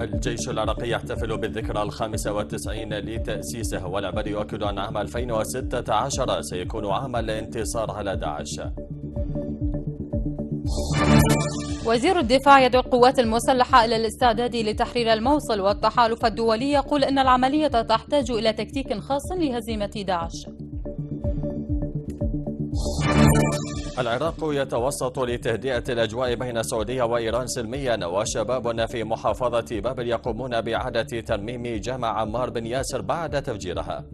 الجيش العراقي يحتفل بالذكرى الخامسة والتسعين لتأسيسه والعبر يؤكد أن عام 2016 سيكون عام الانتصار على داعش وزير الدفاع يدعو القوات المسلحة إلى الاستعداد لتحرير الموصل والتحالف الدولي يقول إن العملية تحتاج إلى تكتيك خاص لهزيمة داعش. العراق يتوسط لتهدئة الأجواء بين السعودية وإيران سلميا وشباب في محافظة بابل يقومون بإعادة ترميم جامع عمار بن ياسر بعد تفجيرها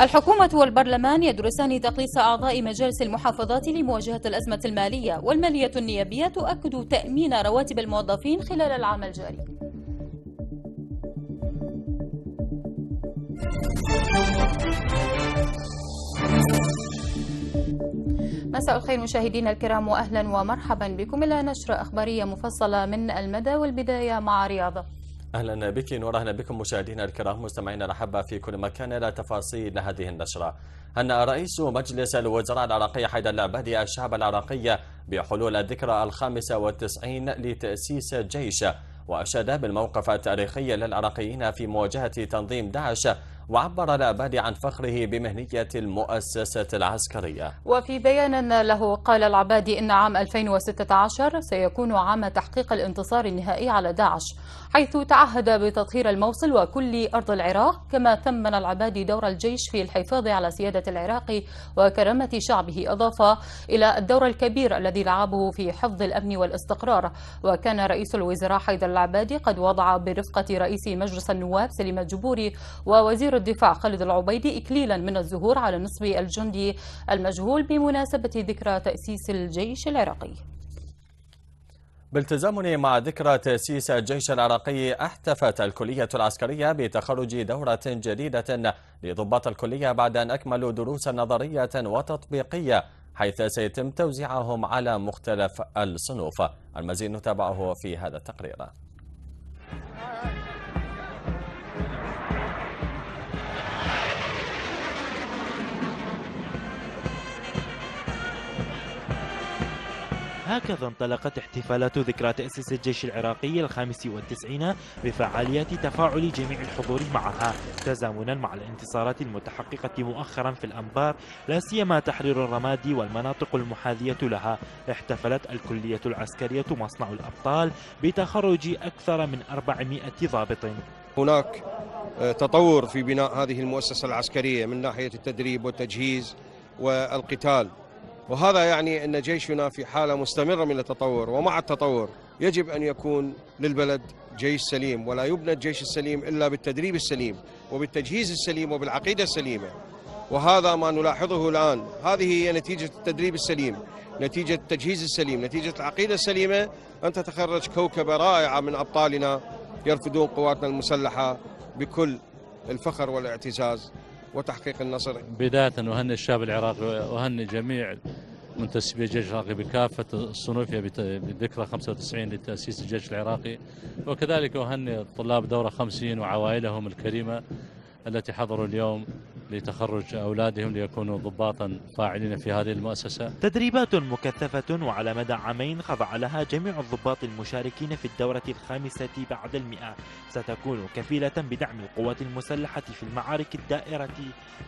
الحكومة والبرلمان يدرسان تقليص أعضاء مجالس المحافظات لمواجهة الأزمة المالية والمالية النيابية تؤكد تأمين رواتب الموظفين خلال العام الجاري مساء الخير مشاهدينا الكرام واهلا ومرحبا بكم الى نشره اخباريه مفصله من المدى والبدايه مع رياضه. اهلا بك نور اهلا بكم مشاهدينا الكرام مستمعينا الاحبه في كل مكان الى تفاصيل هذه النشره. أن رئيس مجلس الوزراء العراقي حيدر العبادي الشعب العراقي بحلول الذكرى الخامسة والتسعين لتأسيس جيش وأشاد بالموقف التاريخي للعراقيين في مواجهة تنظيم داعش وعبر العبادي عن فخره بمهنية المؤسسة العسكرية وفي بيان له قال العبادي إن عام 2016 سيكون عام تحقيق الانتصار النهائي على داعش حيث تعهد بتطهير الموصل وكل أرض العراق كما ثمن العبادي دور الجيش في الحفاظ على سيادة العراق وكرامة شعبه أضاف إلى الدور الكبير الذي لعبه في حفظ الأمن والاستقرار وكان رئيس الوزراء حيدر العبادي قد وضع برفقة رئيس مجلس النواب سليم الجبوري ووزير الدفاع خالد العبيدي إكليلا من الزهور على نصب الجندي المجهول بمناسبة ذكرى تأسيس الجيش العراقي بالتزامن مع ذكرى تأسيس الجيش العراقي احتفت الكلية العسكرية بتخرج دورة جديدة لضباط الكلية بعد أن أكملوا دروسا نظرية وتطبيقية حيث سيتم توزيعهم على مختلف الصنوف المزيد نتابعه في هذا التقرير هكذا انطلقت احتفالات ذكرى تأسيس الجيش العراقي الخامس والتسعين بفعاليات تفاعل جميع الحضور معها تزامنا مع الانتصارات المتحققة مؤخرا في الأنبار لا سيما تحرير الرمادي والمناطق المحاذية لها احتفلت الكلية العسكرية مصنع الأبطال بتخرج أكثر من 400 ضابط هناك آه، تطور في بناء هذه المؤسسة العسكرية من ناحية التدريب والتجهيز والقتال وهذا يعني أن جيشنا في حالة مستمرة من التطور ومع التطور يجب أن يكون للبلد جيش سليم ولا يبنى الجيش السليم إلا بالتدريب السليم وبالتجهيز السليم وبالعقيدة السليمة وهذا ما نلاحظه الآن هذه هي نتيجة التدريب السليم نتيجة التجهيز السليم نتيجة العقيدة السليمة أن تتخرج كوكبة رائعة من أبطالنا يرفدون قواتنا المسلحة بكل الفخر والاعتزاز وتحقيق النصر بداية أهني الشعب العراقي وأهني جميع منتسبي الجيش العراقي بكافة الصنوف بذكرى 95 لتأسيس الجيش العراقي وكذلك أهني طلاب دورة 50 وعوائلهم الكريمة التي حضروا اليوم لتخرج أولادهم ليكونوا ضباطا فاعلين في هذه المؤسسة تدريبات مكثفة وعلى مدى عامين خضع لها جميع الضباط المشاركين في الدورة الخامسة بعد المئة ستكون كفيلة بدعم القوات المسلحة في المعارك الدائرة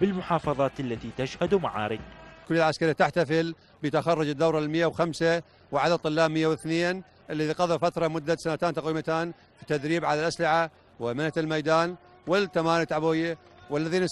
بالمحافظات التي تشهد معارك الكلية العسكرية تحتفل بتخرج الدورة المية وخمسة وعدد طلاب 102 الذي قضى فترة مدة سنتان تقويمتان في التدريب على الأسلحة ومنة الميدان والتمارين التعبوية والذين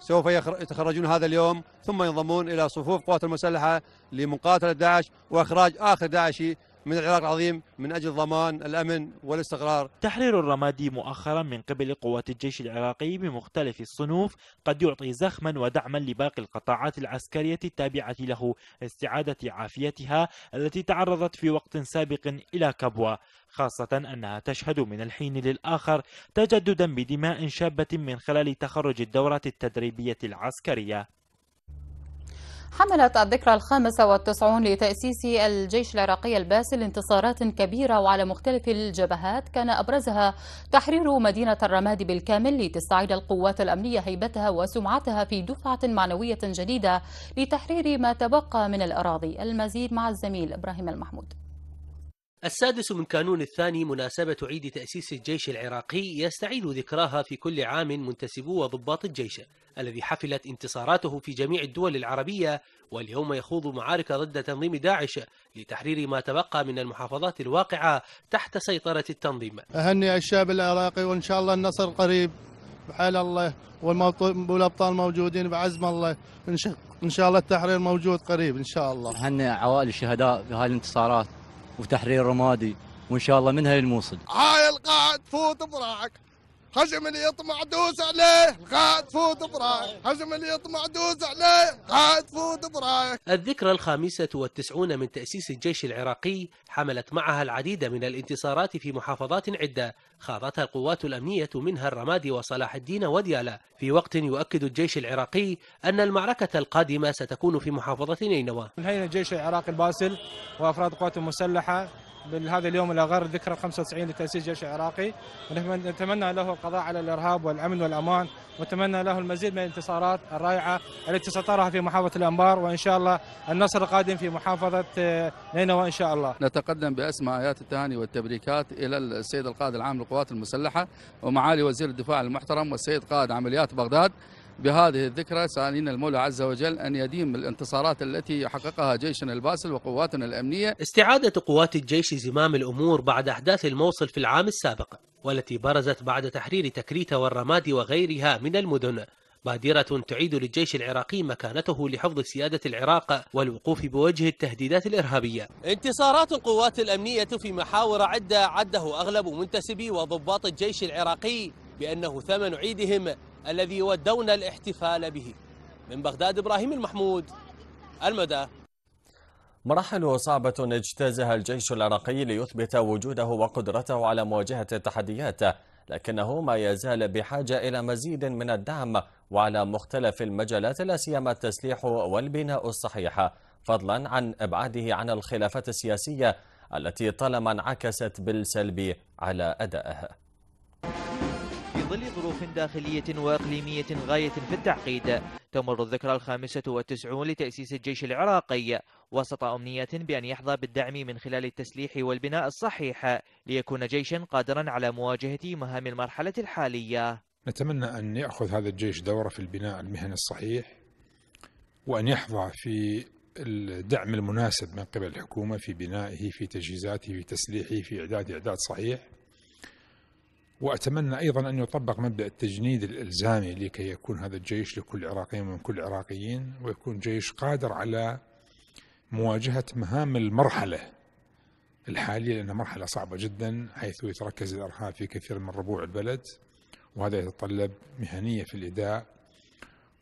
سوف يتخرجون هذا اليوم ثم ينضمون إلى صفوف قوات المسلحة لمقاتلة داعش وإخراج آخر داعشي من العراق العظيم من أجل ضمان الأمن والاستقرار تحرير الرمادي مؤخرا من قبل قوات الجيش العراقي بمختلف الصنوف قد يعطي زخما ودعما لباقي القطاعات العسكرية التابعة له استعادة عافيتها التي تعرضت في وقت سابق إلى كبوة خاصة أنها تشهد من الحين للآخر تجددا بدماء شابة من خلال تخرج الدورات التدريبية العسكرية حملت الذكرى الخامسة والتسعون لتأسيس الجيش العراقي الباسل انتصارات كبيرة وعلى مختلف الجبهات كان أبرزها تحرير مدينة الرماد بالكامل لتستعيد القوات الأمنية هيبتها وسمعتها في دفعة معنوية جديدة لتحرير ما تبقى من الأراضي المزيد مع الزميل إبراهيم المحمود السادس من كانون الثاني مناسبة عيد تأسيس الجيش العراقي يستعيد ذكراها في كل عام منتسبو وضباط الجيش الذي حفلت انتصاراته في جميع الدول العربية واليوم يخوض معارك ضد تنظيم داعش لتحرير ما تبقى من المحافظات الواقعة تحت سيطرة التنظيم أهني الشعب العراقي وإن شاء الله النصر قريب بحال الله والأبطال موجودين بعزم الله إن شاء الله التحرير موجود قريب إن شاء الله أهني عوائل الشهداء بهذه الانتصارات وتحرير رمادي وان شاء الله منها للموصل هاي القاعد فوت براعك حجم اللي يطمع دوس عليه قاعد فوت برايح حجم اللي يطمع دوس عليه قاعد فوت برايح الذكرى الخامسة والتسعون من تأسيس الجيش العراقي حملت معها العديد من الانتصارات في محافظات عدة خاضتها القوات الأمنية منها الرمادي وصلاح الدين وديالا في وقت يؤكد الجيش العراقي أن المعركة القادمة ستكون في محافظة نينوى من الجيش العراقي الباسل وأفراد القوات المسلحة بهذا اليوم الاغر ذكرى 95 لتاسيس جيش عراقي ونتمنى له القضاء على الارهاب والامن والامان ونتمنى له المزيد من الانتصارات الرائعه التي سطرها في محافظه الانبار وان شاء الله النصر القادم في محافظه آه، نينوى ان شاء الله. نتقدم باسم ايات التهاني والتبريكات الى السيد القائد العام للقوات المسلحه ومعالي وزير الدفاع المحترم والسيد قائد عمليات بغداد بهذه الذكرى سالين المولى عز وجل أن يديم الانتصارات التي حققها جيشنا الباسل وقواتنا الأمنية استعادة قوات الجيش زمام الأمور بعد أحداث الموصل في العام السابق والتي برزت بعد تحرير تكريت والرماد وغيرها من المدن بادرة تعيد للجيش العراقي مكانته لحفظ سيادة العراق والوقوف بوجه التهديدات الإرهابية انتصارات القوات الأمنية في محاور عدة عده أغلب منتسبي وضباط الجيش العراقي بأنه ثمن عيدهم الذي يودون الاحتفال به من بغداد إبراهيم المحمود المدى مراحل صعبة اجتازها الجيش العراقي ليثبت وجوده وقدرته على مواجهة التحديات لكنه ما يزال بحاجة إلى مزيد من الدعم وعلى مختلف المجالات لا سيما التسليح والبناء الصحيح فضلا عن إبعاده عن الخلافات السياسية التي طالما انعكست بالسلب على أدائه ظل ظروف داخلية وإقليمية غاية في التعقيد تمر الذكرى الخامسة والتسعون لتأسيس الجيش العراقي وسط أمنية بأن يحظى بالدعم من خلال التسليح والبناء الصحيح ليكون جيشا قادرا على مواجهة مهام المرحلة الحالية نتمنى أن يأخذ هذا الجيش دورة في البناء المهني الصحيح وأن يحظى في الدعم المناسب من قبل الحكومة في بنائه في تجهيزاته في تسليحه في إعداد إعداد صحيح وأتمنى أيضا أن يطبق مبدأ التجنيد الإلزامي لكي يكون هذا الجيش لكل عراقي ومن كل عراقيين ويكون جيش قادر على مواجهة مهام المرحلة الحالية لأنها مرحلة صعبة جدا حيث يتركز الإرهاب في كثير من ربوع البلد وهذا يتطلب مهنية في الإداء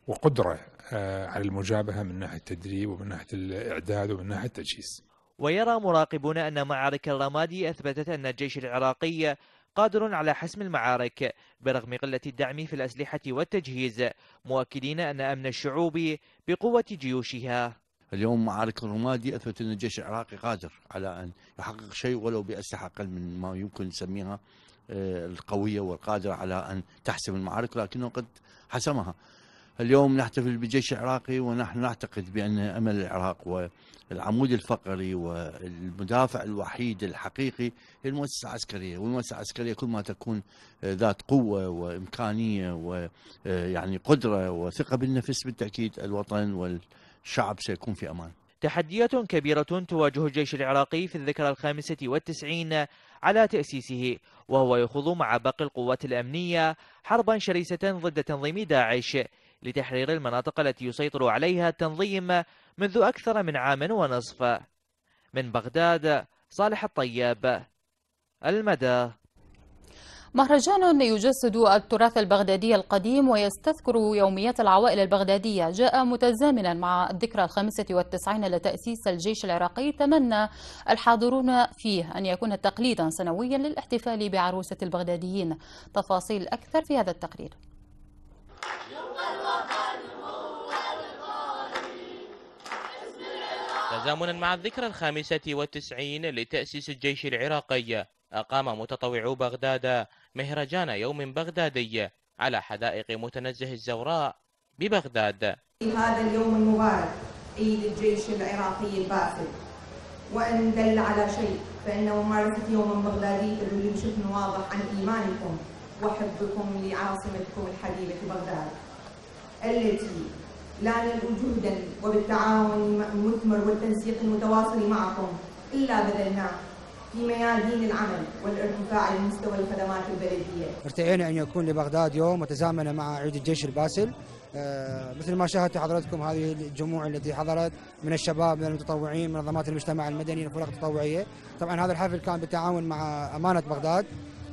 وقدرة آه، على المجابهة من ناحية التدريب ومن ناحية الإعداد ومن ناحية التجهيز ويرى مراقبون أن معارك الرمادي أثبتت أن الجيش العراقي قادر على حسم المعارك برغم قلة الدعم في الأسلحة والتجهيز مؤكدين أن أمن الشعوب بقوة جيوشها اليوم معارك الرمادي أثبت أن الجيش العراقي قادر على أن يحقق شيء ولو بأسلحة أقل من ما يمكن نسميها آه، القوية والقادرة على أن تحسم المعارك لكنه قد حسمها اليوم نحتفل بجيش العراقي ونحن نعتقد بأن أمل العراق والعمود الفقري والمدافع الوحيد الحقيقي هي المؤسسة العسكرية والمؤسسة العسكرية كل ما تكون ذات قوة وإمكانية ويعني قدرة وثقة بالنفس بالتأكيد الوطن والشعب سيكون في أمان تحديات كبيرة تواجه الجيش العراقي في الذكرى الخامسة والتسعين على تأسيسه وهو يخوض مع باقي القوات الأمنية حربا شرسة ضد تنظيم داعش لتحرير المناطق التي يسيطر عليها التنظيم منذ أكثر من عام ونصف من بغداد صالح الطياب المدى مهرجان يجسد التراث البغدادي القديم ويستذكر يوميات العوائل البغدادية جاء متزامنا مع الذكرى الخامسة والتسعين لتأسيس الجيش العراقي تمنى الحاضرون فيه أن يكون تقليدا سنويا للاحتفال بعروسة البغداديين تفاصيل أكثر في هذا التقرير تزامنا مع الذكرى الخامسة والتسعين لتأسيس الجيش العراقي أقام متطوعو بغداد مهرجان يوم بغدادي على حدائق متنزه الزوراء ببغداد في هذا اليوم المبارك عيد الجيش العراقي الباسل وإن دل على شيء فإن ممارسة يوم بغدادي تدل بشكل واضح عن إيمانكم وحبكم لعاصمتكم الحبيبة بغداد التي لنلقوا جهدا وبالتعاون المثمر والتنسيق المتواصل معكم إلا بذلناه في ميادين العمل والارتفاع لمستوى الخدمات البلدية ارتئينا أن يكون لبغداد يوم متزامنة مع عيد الجيش الباسل آه، مثل ما شاهدتوا حضراتكم هذه الجموع التي حضرت من الشباب من المتطوعين منظمات المجتمع المدني الفرق التطوعية طبعا هذا الحفل كان بالتعاون مع أمانة بغداد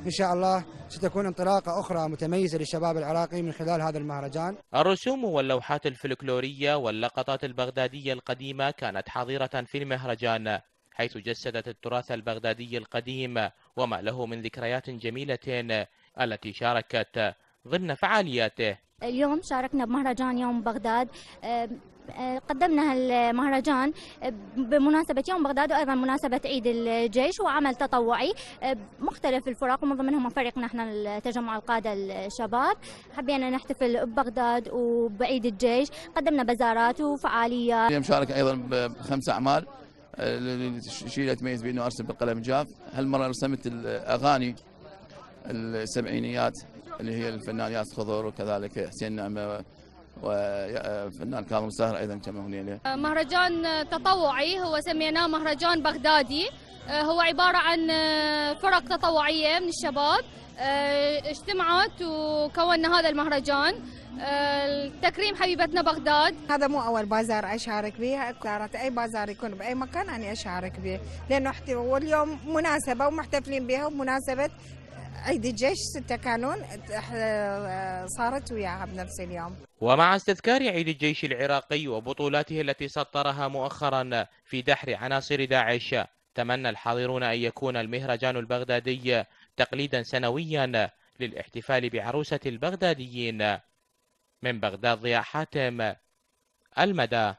إن شاء الله ستكون انطلاقة أخرى متميزة للشباب العراقي من خلال هذا المهرجان الرسوم واللوحات الفلكلورية واللقطات البغدادية القديمة كانت حاضرة في المهرجان حيث جسدت التراث البغدادي القديم وما له من ذكريات جميلة التي شاركت ضمن فعالياته اليوم شاركنا بمهرجان يوم بغداد قدمنا هالمهرجان بمناسبة يوم بغداد وأيضا مناسبة عيد الجيش وعمل تطوعي مختلف الفرق ومن ضمنهم فريقنا نحن تجمع القادة الشباب حبينا نحتفل ببغداد وبعيد الجيش قدمنا بزارات وفعاليات شارك أيضا بخمس أعمال الشيء آه، اللي تميز بأنه أرسم بالقلم جاف هالمرة رسمت الأغاني السبعينيات اللي هي الفنان ياس خضر وكذلك حسين نعمه والفنان كاظم سهر ايضا انتمهون له آه، مهرجان تطوعي هو سميناه مهرجان بغدادي آه، هو عباره عن آه، فرق تطوعيه من الشباب اجتمعت وكونا هذا المهرجان تكريم حبيبتنا بغداد هذا مو اول بازار اشارك به صارت اي بازار يكون باي مكان اني اشارك به لانه واليوم مناسبه ومحتفلين بها ومناسبه أيدي الجيش ستة كانون صارت وياها بنفس اليوم ومع استذكار عيد الجيش العراقي وبطولاته التي سطرها مؤخرا في دحر عناصر داعش تمنى الحاضرون أن يكون المهرجان البغدادي تقليدا سنويا للاحتفال بعروسة البغداديين من بغداد ضياء حاتم المدى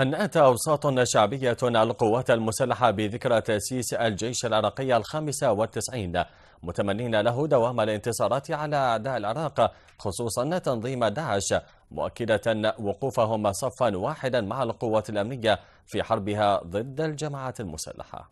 هنأت أوساط شعبية القوات المسلحة بذكرى تأسيس الجيش العراقي الخامسة والتسعين متمنين له دوام الانتصارات على أعداء العراق خصوصا تنظيم داعش مؤكدة وقوفهم صفا واحدا مع القوات الأمنية في حربها ضد الجماعات المسلحة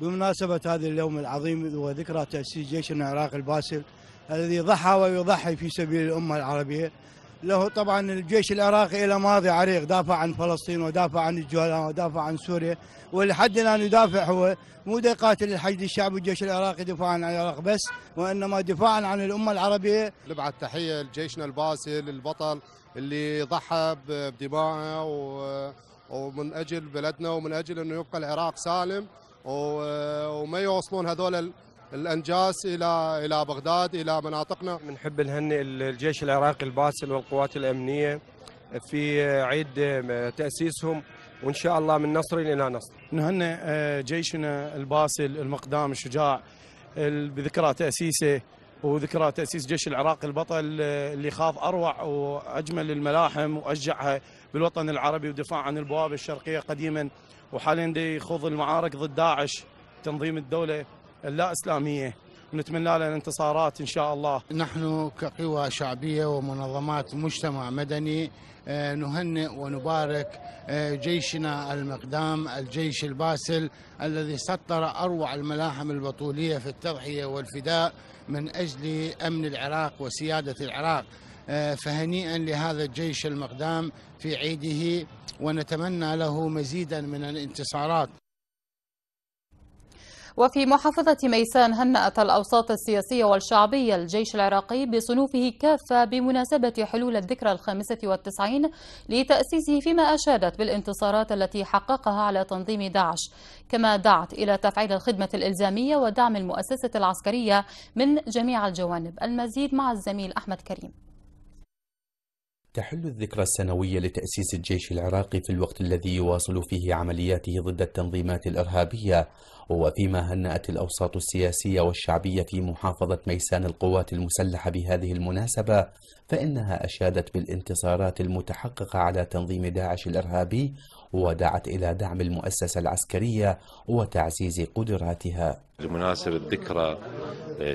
بمناسبة هذا اليوم العظيم وذكرى تأسيس جيش العراق الباسل الذي ضحى ويضحي في سبيل الأمة العربية له طبعا الجيش العراقي له ماضي عريق دافع عن فلسطين ودافع عن الجولان ودافع عن سوريا ولحد الان يدافع هو مو دا يقاتل الحشد الشعبي والجيش العراقي دفاعا عن العراق بس وانما دفاعا عن الامه العربيه نبعث تحيه لجيشنا الباسل البطل اللي ضحى بدمائه ومن اجل بلدنا ومن اجل انه يبقى العراق سالم وما يوصلون هذول الانجاس الى الى بغداد الى مناطقنا بنحب نهنئ الجيش العراقي الباسل والقوات الامنيه في عيد تاسيسهم وان شاء الله من نصر الى نصر. نهنئ آه، جيشنا الباسل المقدام الشجاع بذكرى تاسيسه وذكرى تاسيس جيش العراق البطل آه، اللي خاض اروع واجمل الملاحم واشجعها بالوطن العربي ودفاع عن البوابه الشرقيه قديما وحاليا يخوض المعارك ضد داعش تنظيم الدوله اللا إسلامية ونتمنى لها الانتصارات إن شاء الله نحن كقوى شعبية ومنظمات مجتمع مدني آه، نهنئ ونبارك آه، جيشنا المقدام الجيش الباسل الذي سطر أروع الملاحم البطولية في التضحية والفداء من أجل أمن العراق وسيادة العراق آه، فهنيئا لهذا الجيش المقدام في عيده ونتمنى له مزيدا من الانتصارات وفي محافظة ميسان هنأت الأوساط السياسية والشعبية الجيش العراقي بصنوفه كافة بمناسبة حلول الذكرى الخامسة والتسعين لتأسيسه فيما أشادت بالانتصارات التي حققها على تنظيم داعش كما دعت إلى تفعيل الخدمة الإلزامية ودعم المؤسسة العسكرية من جميع الجوانب المزيد مع الزميل أحمد كريم تحل الذكرى السنوية لتأسيس الجيش العراقي في الوقت الذي يواصل فيه عملياته ضد التنظيمات الإرهابية وفيما هنأت الأوساط السياسية والشعبية في محافظة ميسان القوات المسلحة بهذه المناسبة فإنها أشادت بالانتصارات المتحققة على تنظيم داعش الإرهابي ودعت إلى دعم المؤسسة العسكرية وتعزيز قدراتها بمناسبة ذكرى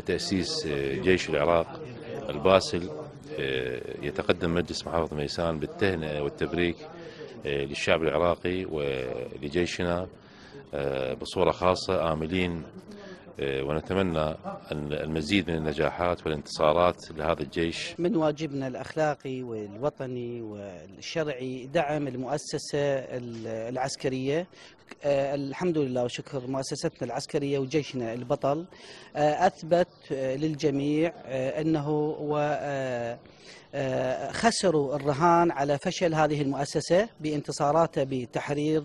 تأسيس جيش العراق الباسل آه، يتقدم مجلس محافظة ميسان بالتهنئة والتبريك آه، للشعب العراقي ولجيشنا آه، بصورة خاصة آملين ونتمنى المزيد من النجاحات والانتصارات لهذا الجيش من واجبنا الأخلاقي والوطني والشرعي دعم المؤسسة العسكرية آه، الحمد لله وشكر مؤسستنا العسكرية وجيشنا البطل آه، أثبت آه، للجميع أنه و خسروا الرهان على فشل هذه المؤسسة بانتصاراته بتحرير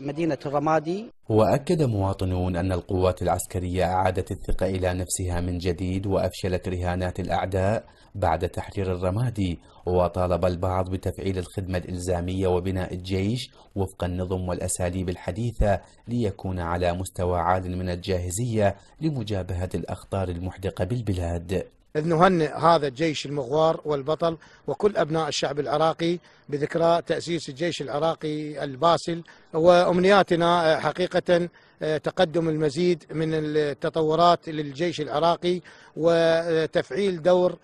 مدينة الرمادي وأكد مواطنون أن القوات العسكرية أعادت الثقة إلى نفسها من جديد وأفشلت رهانات الأعداء بعد تحرير الرمادي وطالب البعض بتفعيل الخدمة الإلزامية وبناء الجيش وفق النظم والأساليب الحديثة ليكون على مستوى عال من الجاهزية لمجابهة الأخطار المحدقة بالبلاد إذ نهنئ هذا الجيش المغوار والبطل وكل أبناء الشعب العراقي بذكرى تأسيس الجيش العراقي الباسل وأمنياتنا آه، حقيقة آه، تقدم المزيد من التطورات للجيش العراقي وتفعيل دور آه،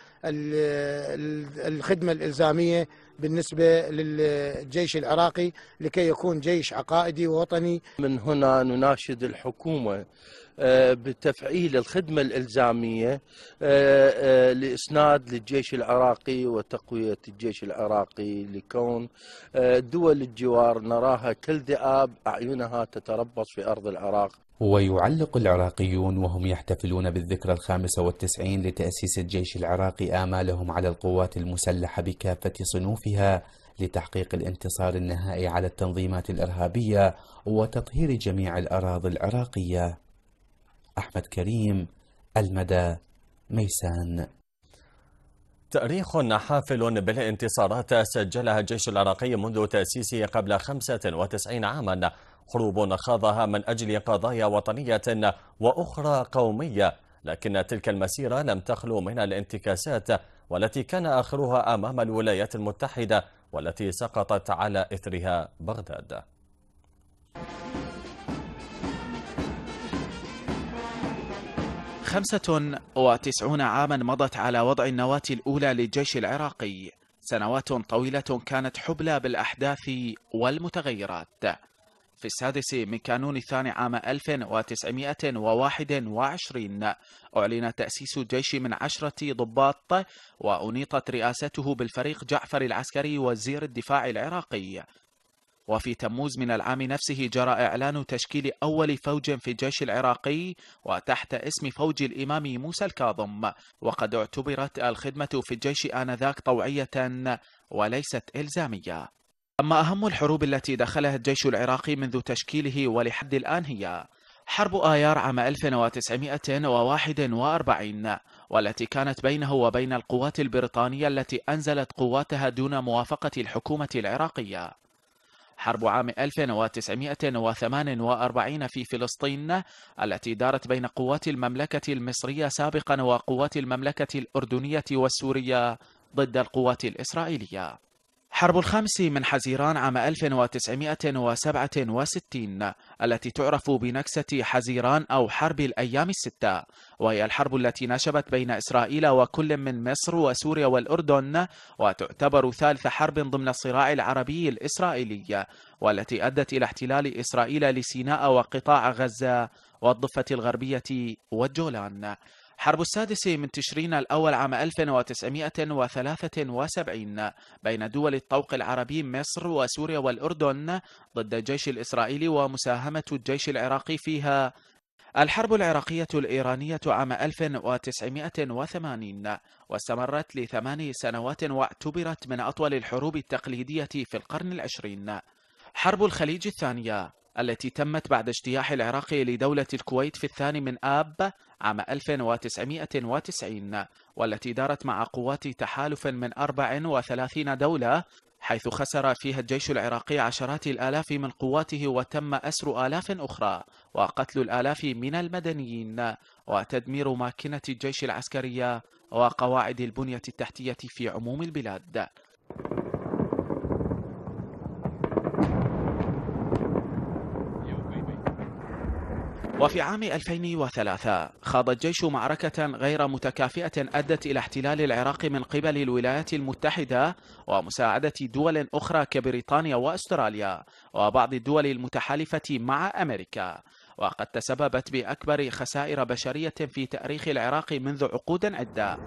الخدمة الإلزامية بالنسبة للجيش العراقي لكي يكون جيش عقائدي ووطني من هنا نناشد الحكومة آه، بتفعيل الخدمة الإلزامية آه، آه، لإسناد للجيش العراقي وتقوية الجيش العراقي لكون دول الجوار نراها كالذئاب أعينها تتربص في أرض العراق ويعلق العراقيون وهم يحتفلون بالذكرى الخامسة والتسعين لتأسيس الجيش العراقي آمالهم على القوات المسلحة بكافة صنوفها لتحقيق الانتصار النهائي على التنظيمات الإرهابية وتطهير جميع الأراضي العراقية أحمد كريم المدى ميسان تاريخ حافل بالانتصارات سجلها الجيش العراقي منذ تأسيسه قبل 95 عاما حروب خاضها من أجل قضايا وطنية وأخرى قومية لكن تلك المسيرة لم تخلو من الانتكاسات والتي كان آخرها أمام الولايات المتحدة والتي سقطت على إثرها بغداد خمسة وتسعون عاما مضت على وضع النواة الأولى للجيش العراقي سنوات طويلة كانت حبلى بالأحداث والمتغيرات في السادس من كانون الثاني عام 1921 أعلن تأسيس الجيش من عشرة ضباط وأنيطت رئاسته بالفريق جعفر العسكري وزير الدفاع العراقي وفي تموز من العام نفسه جرى إعلان تشكيل أول فوج في الجيش العراقي وتحت اسم فوج الإمام موسى الكاظم وقد اعتبرت الخدمة في الجيش آنذاك طوعية وليست إلزامية أما أهم الحروب التي دخلها الجيش العراقي منذ تشكيله ولحد الآن هي حرب آيار عام 1941 والتي كانت بينه وبين القوات البريطانية التي أنزلت قواتها دون موافقة الحكومة العراقية حرب عام 1948 في فلسطين التي دارت بين قوات المملكة المصرية سابقا وقوات المملكة الأردنية والسورية ضد القوات الإسرائيلية حرب الخامس من حزيران عام 1967 التي تعرف بنكسة حزيران أو حرب الأيام الستة وهي الحرب التي نشبت بين إسرائيل وكل من مصر وسوريا والأردن وتعتبر ثالث حرب ضمن الصراع العربي الإسرائيلي والتي أدت إلى احتلال إسرائيل لسيناء وقطاع غزة والضفة الغربية والجولان حرب السادس من تشرين الأول عام 1973 بين دول الطوق العربي مصر وسوريا والأردن ضد الجيش الإسرائيلي ومساهمة الجيش العراقي فيها الحرب العراقية الإيرانية عام 1980 واستمرت لثمان سنوات واعتبرت من أطول الحروب التقليدية في القرن العشرين حرب الخليج الثانية التي تمت بعد اجتياح العراق لدولة الكويت في الثاني من آب عام 1990 والتي دارت مع قوات تحالف من 34 دولة حيث خسر فيها الجيش العراقي عشرات الآلاف من قواته وتم أسر آلاف أخرى وقتل الآلاف من المدنيين وتدمير ماكنة الجيش العسكرية وقواعد البنية التحتية في عموم البلاد وفي عام 2003 خاض الجيش معركة غير متكافئة أدت إلى احتلال العراق من قبل الولايات المتحدة ومساعدة دول أخرى كبريطانيا وأستراليا وبعض الدول المتحالفة مع أمريكا وقد تسببت بأكبر خسائر بشرية في تاريخ العراق منذ عقود عدة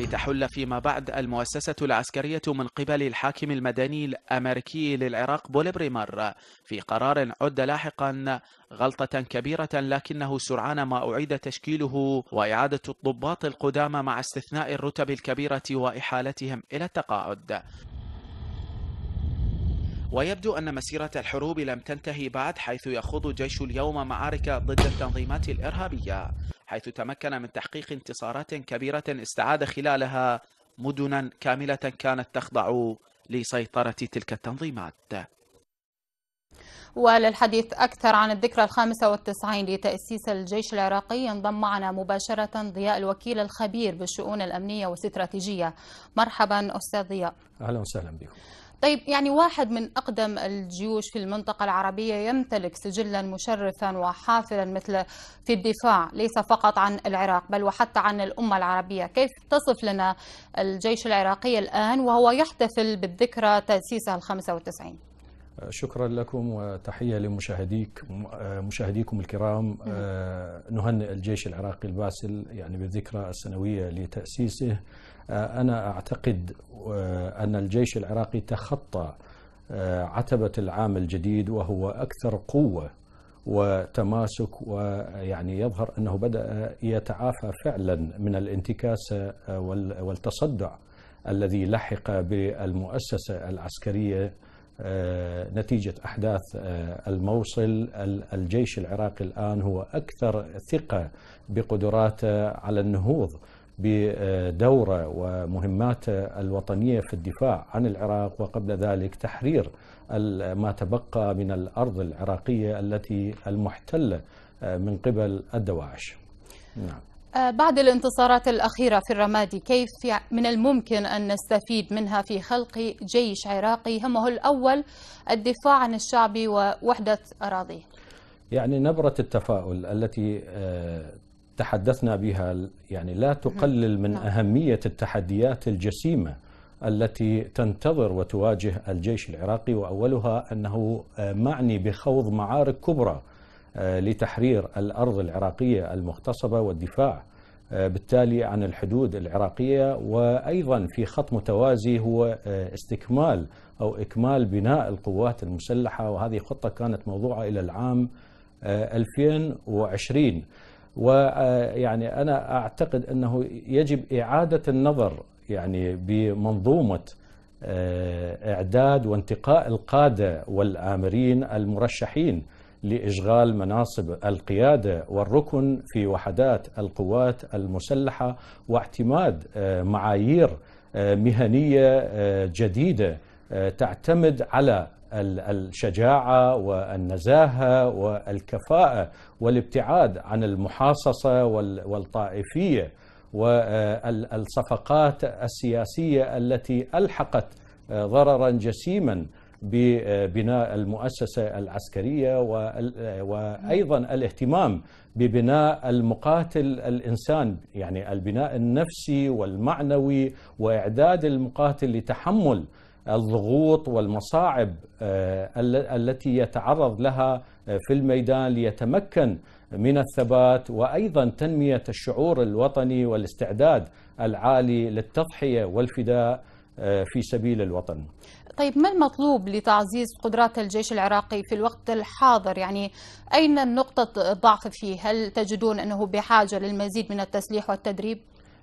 لتحل فيما بعد المؤسسة العسكرية من قبل الحاكم المدني الأمريكي للعراق بريمر في قرار عد لاحقا غلطة كبيرة لكنه سرعان ما أعيد تشكيله وإعادة الضباط القدامى مع استثناء الرتب الكبيرة وإحالتهم إلى التقاعد ويبدو أن مسيرة الحروب لم تنتهي بعد حيث يخوض جيش اليوم معارك ضد التنظيمات الإرهابية حيث تمكن من تحقيق انتصارات كبيرة استعاد خلالها مدنا كاملة كانت تخضع لسيطرة تلك التنظيمات وللحديث أكثر عن الذكرى الخامسة والتسعين لتأسيس الجيش العراقي ينضم معنا مباشرة ضياء الوكيل الخبير بالشؤون الأمنية والاستراتيجية مرحبا أستاذ ضياء أهلا وسهلا بكم طيب يعني واحد من أقدم الجيوش في المنطقة العربية يمتلك سجلا مشرفا وحافلا مثل في الدفاع ليس فقط عن العراق بل وحتى عن الأمة العربية كيف تصف لنا الجيش العراقي الآن وهو يحتفل بالذكرى تأسيسه الخمسة والتسعين شكرا لكم وتحية لمشاهديك مشاهديكم الكرام آه، نهنئ الجيش العراقي الباسل يعني بالذكرى السنوية لتأسيسه آه، أنا أعتقد آه، أن الجيش العراقي تخطى آه، عتبة العام الجديد وهو أكثر قوة وتماسك ويعني يظهر أنه بدأ يتعافى فعلا من الانتكاسة والتصدع الذي لحق بالمؤسسة العسكرية نتيجة أحداث الموصل الجيش العراقي الآن هو أكثر ثقة بقدراته على النهوض بدوره ومهماته الوطنيه في الدفاع عن العراق وقبل ذلك تحرير ما تبقى من الارض العراقيه التي المحتله آه، من قبل الدواعش. نعم. آه، بعد الانتصارات الأخيرة في الرمادي كيف من الممكن أن نستفيد منها في خلق جيش عراقي همه الأول الدفاع عن الشعب ووحدة أراضيه يعني نبرة التفاؤل التي آه، تحدثنا بها يعني لا نعم، تقلل من نعم. أهمية التحديات الجسيمة التي تنتظر وتواجه الجيش العراقي وأولها أنه آه، معني بخوض معارك كبرى آه، لتحرير الأرض العراقية المغتصبة والدفاع آه، بالتالي عن الحدود العراقية وأيضا في خط متوازي هو استكمال أو إكمال بناء القوات المسلحة وهذه خطة كانت موضوعة إلى العام 2020 ويعني آه، أنا أعتقد أنه يجب إعادة النظر يعني بمنظومة آه، إعداد وانتقاء القادة والآمرين المرشحين لإشغال مناصب القيادة والركن في وحدات القوات المسلحة واعتماد آه، معايير مهنية جديدة تعتمد على الشجاعه والنزاهه والكفاءه والابتعاد عن المحاصصه والطائفيه والصفقات السياسيه التي الحقت ضررا جسيما ببناء المؤسسه العسكريه وايضا الاهتمام ببناء المقاتل الانسان يعني البناء النفسي والمعنوي واعداد المقاتل لتحمل الضغوط والمصاعب آه، التي يتعرض لها آه، في الميدان ليتمكن من الثبات وايضا تنميه الشعور الوطني والاستعداد العالي للتضحيه والفداء آه، في سبيل الوطن. طيب ما المطلوب لتعزيز قدرات الجيش العراقي في الوقت الحاضر يعني أين نقطة الضعف فيه هل تجدون أنه بحاجة للمزيد من التسليح والتدريب؟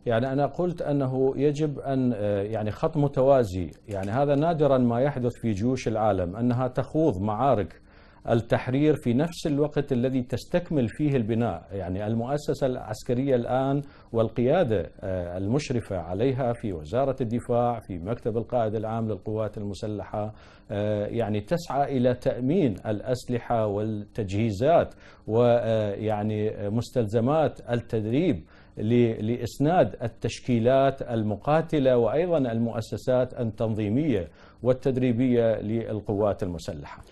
يعني أنا قلت أنه يجب أن آه، يعني خط متوازي يعني هذا نادرا ما يحدث في جيوش العالم أنها تخوض معارك التحرير في نفس الوقت الذي تستكمل فيه البناء يعني المؤسسة العسكرية الآن والقيادة آه، المشرفة عليها في وزارة الدفاع في مكتب القائد العام للقوات المسلحة آه، يعني تسعى إلى تأمين الأسلحة والتجهيزات ويعني مستلزمات التدريب لاسناد التشكيلات المقاتله وايضا المؤسسات التنظيميه والتدريبيه للقوات المسلحه.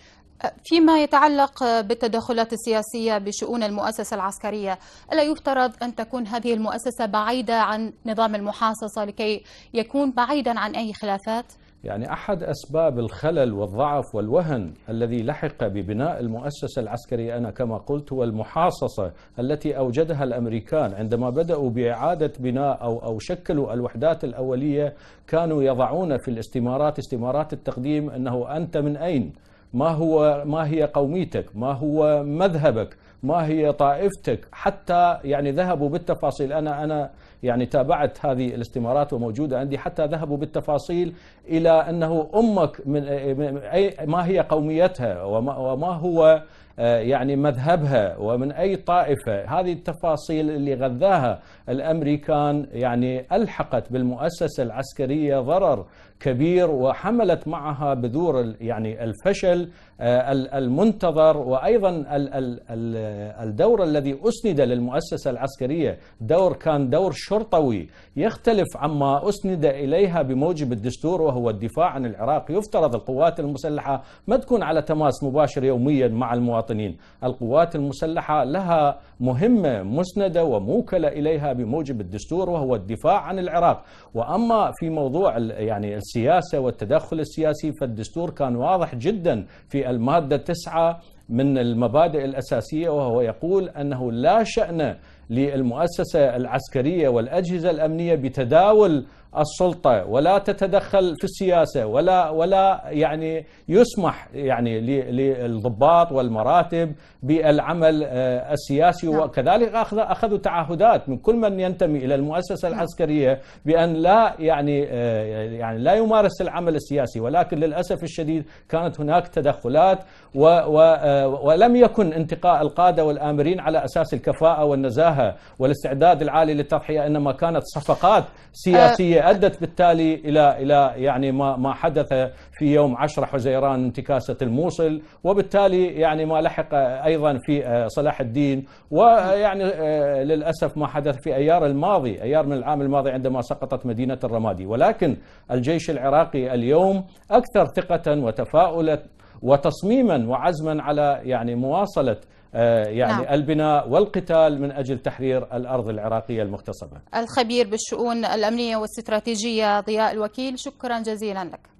فيما يتعلق بالتدخلات السياسية بشؤون المؤسسة العسكرية ألا يفترض أن تكون هذه المؤسسة بعيدة عن نظام المحاصصة لكي يكون بعيدا عن أي خلافات؟ يعني أحد أسباب الخلل والضعف والوهن الذي لحق ببناء المؤسسة العسكرية أنا كما قلت هو المحاصصة التي أوجدها الأمريكان عندما بدأوا بإعادة بناء أو, أو شكلوا الوحدات الأولية كانوا يضعون في الاستمارات استمارات التقديم أنه أنت من أين؟ ما هو ما هي قوميتك؟ ما هو مذهبك؟ ما هي طائفتك؟ حتى يعني ذهبوا بالتفاصيل أنا أنا يعني تابعت هذه الاستمارات وموجودة عندي حتى ذهبوا بالتفاصيل إلى أنه أمك من ما هي قوميتها وما هو آه، يعني مذهبها ومن أي طائفة هذه التفاصيل اللي غذاها الأمريكان يعني ألحقت بالمؤسسة العسكرية ضرر كبير وحملت معها بذور يعني الفشل آه، المنتظر وايضا الدور الذي اسند للمؤسسه العسكريه، دور كان دور شرطوي يختلف عما اسند اليها بموجب الدستور وهو الدفاع عن العراق، يفترض القوات المسلحه ما تكون على تماس مباشر يوميا مع المواطنين، القوات المسلحه لها مهمه مسنده وموكله اليها بموجب الدستور وهو الدفاع عن العراق، واما في موضوع يعني السياسه والتدخل السياسي فالدستور كان واضح جدا في في المادة التسعة من المبادئ الأساسية وهو يقول أنه لا شأن للمؤسسة العسكرية والأجهزة الأمنية بتداول السلطه ولا تتدخل في السياسه ولا ولا يعني يسمح يعني للضباط والمراتب بالعمل آه، السياسي نعم. وكذلك اخذ اخذوا تعهدات من كل من ينتمي الى المؤسسه نعم. العسكريه بان لا يعني آه، يعني لا يمارس العمل السياسي ولكن للاسف الشديد كانت هناك تدخلات و و آه، ولم يكن انتقاء القاده والامرين على اساس الكفاءه والنزاهه والاستعداد العالي للتضحيه انما كانت صفقات سياسيه أه ادت بالتالي الى الى يعني ما ما حدث في يوم 10 حزيران انتكاسه الموصل وبالتالي يعني ما لحق ايضا في آه، صلاح الدين ويعني آه، للاسف ما حدث في ايار الماضي ايار من العام الماضي عندما سقطت مدينه الرمادي ولكن الجيش العراقي اليوم اكثر ثقه وتفاؤلا وتصميما وعزما على يعني مواصله آه، يعني نعم. البناء والقتال من أجل تحرير الأرض العراقية المغتصبة الخبير بالشؤون الأمنية والاستراتيجية ضياء الوكيل شكرا جزيلا لك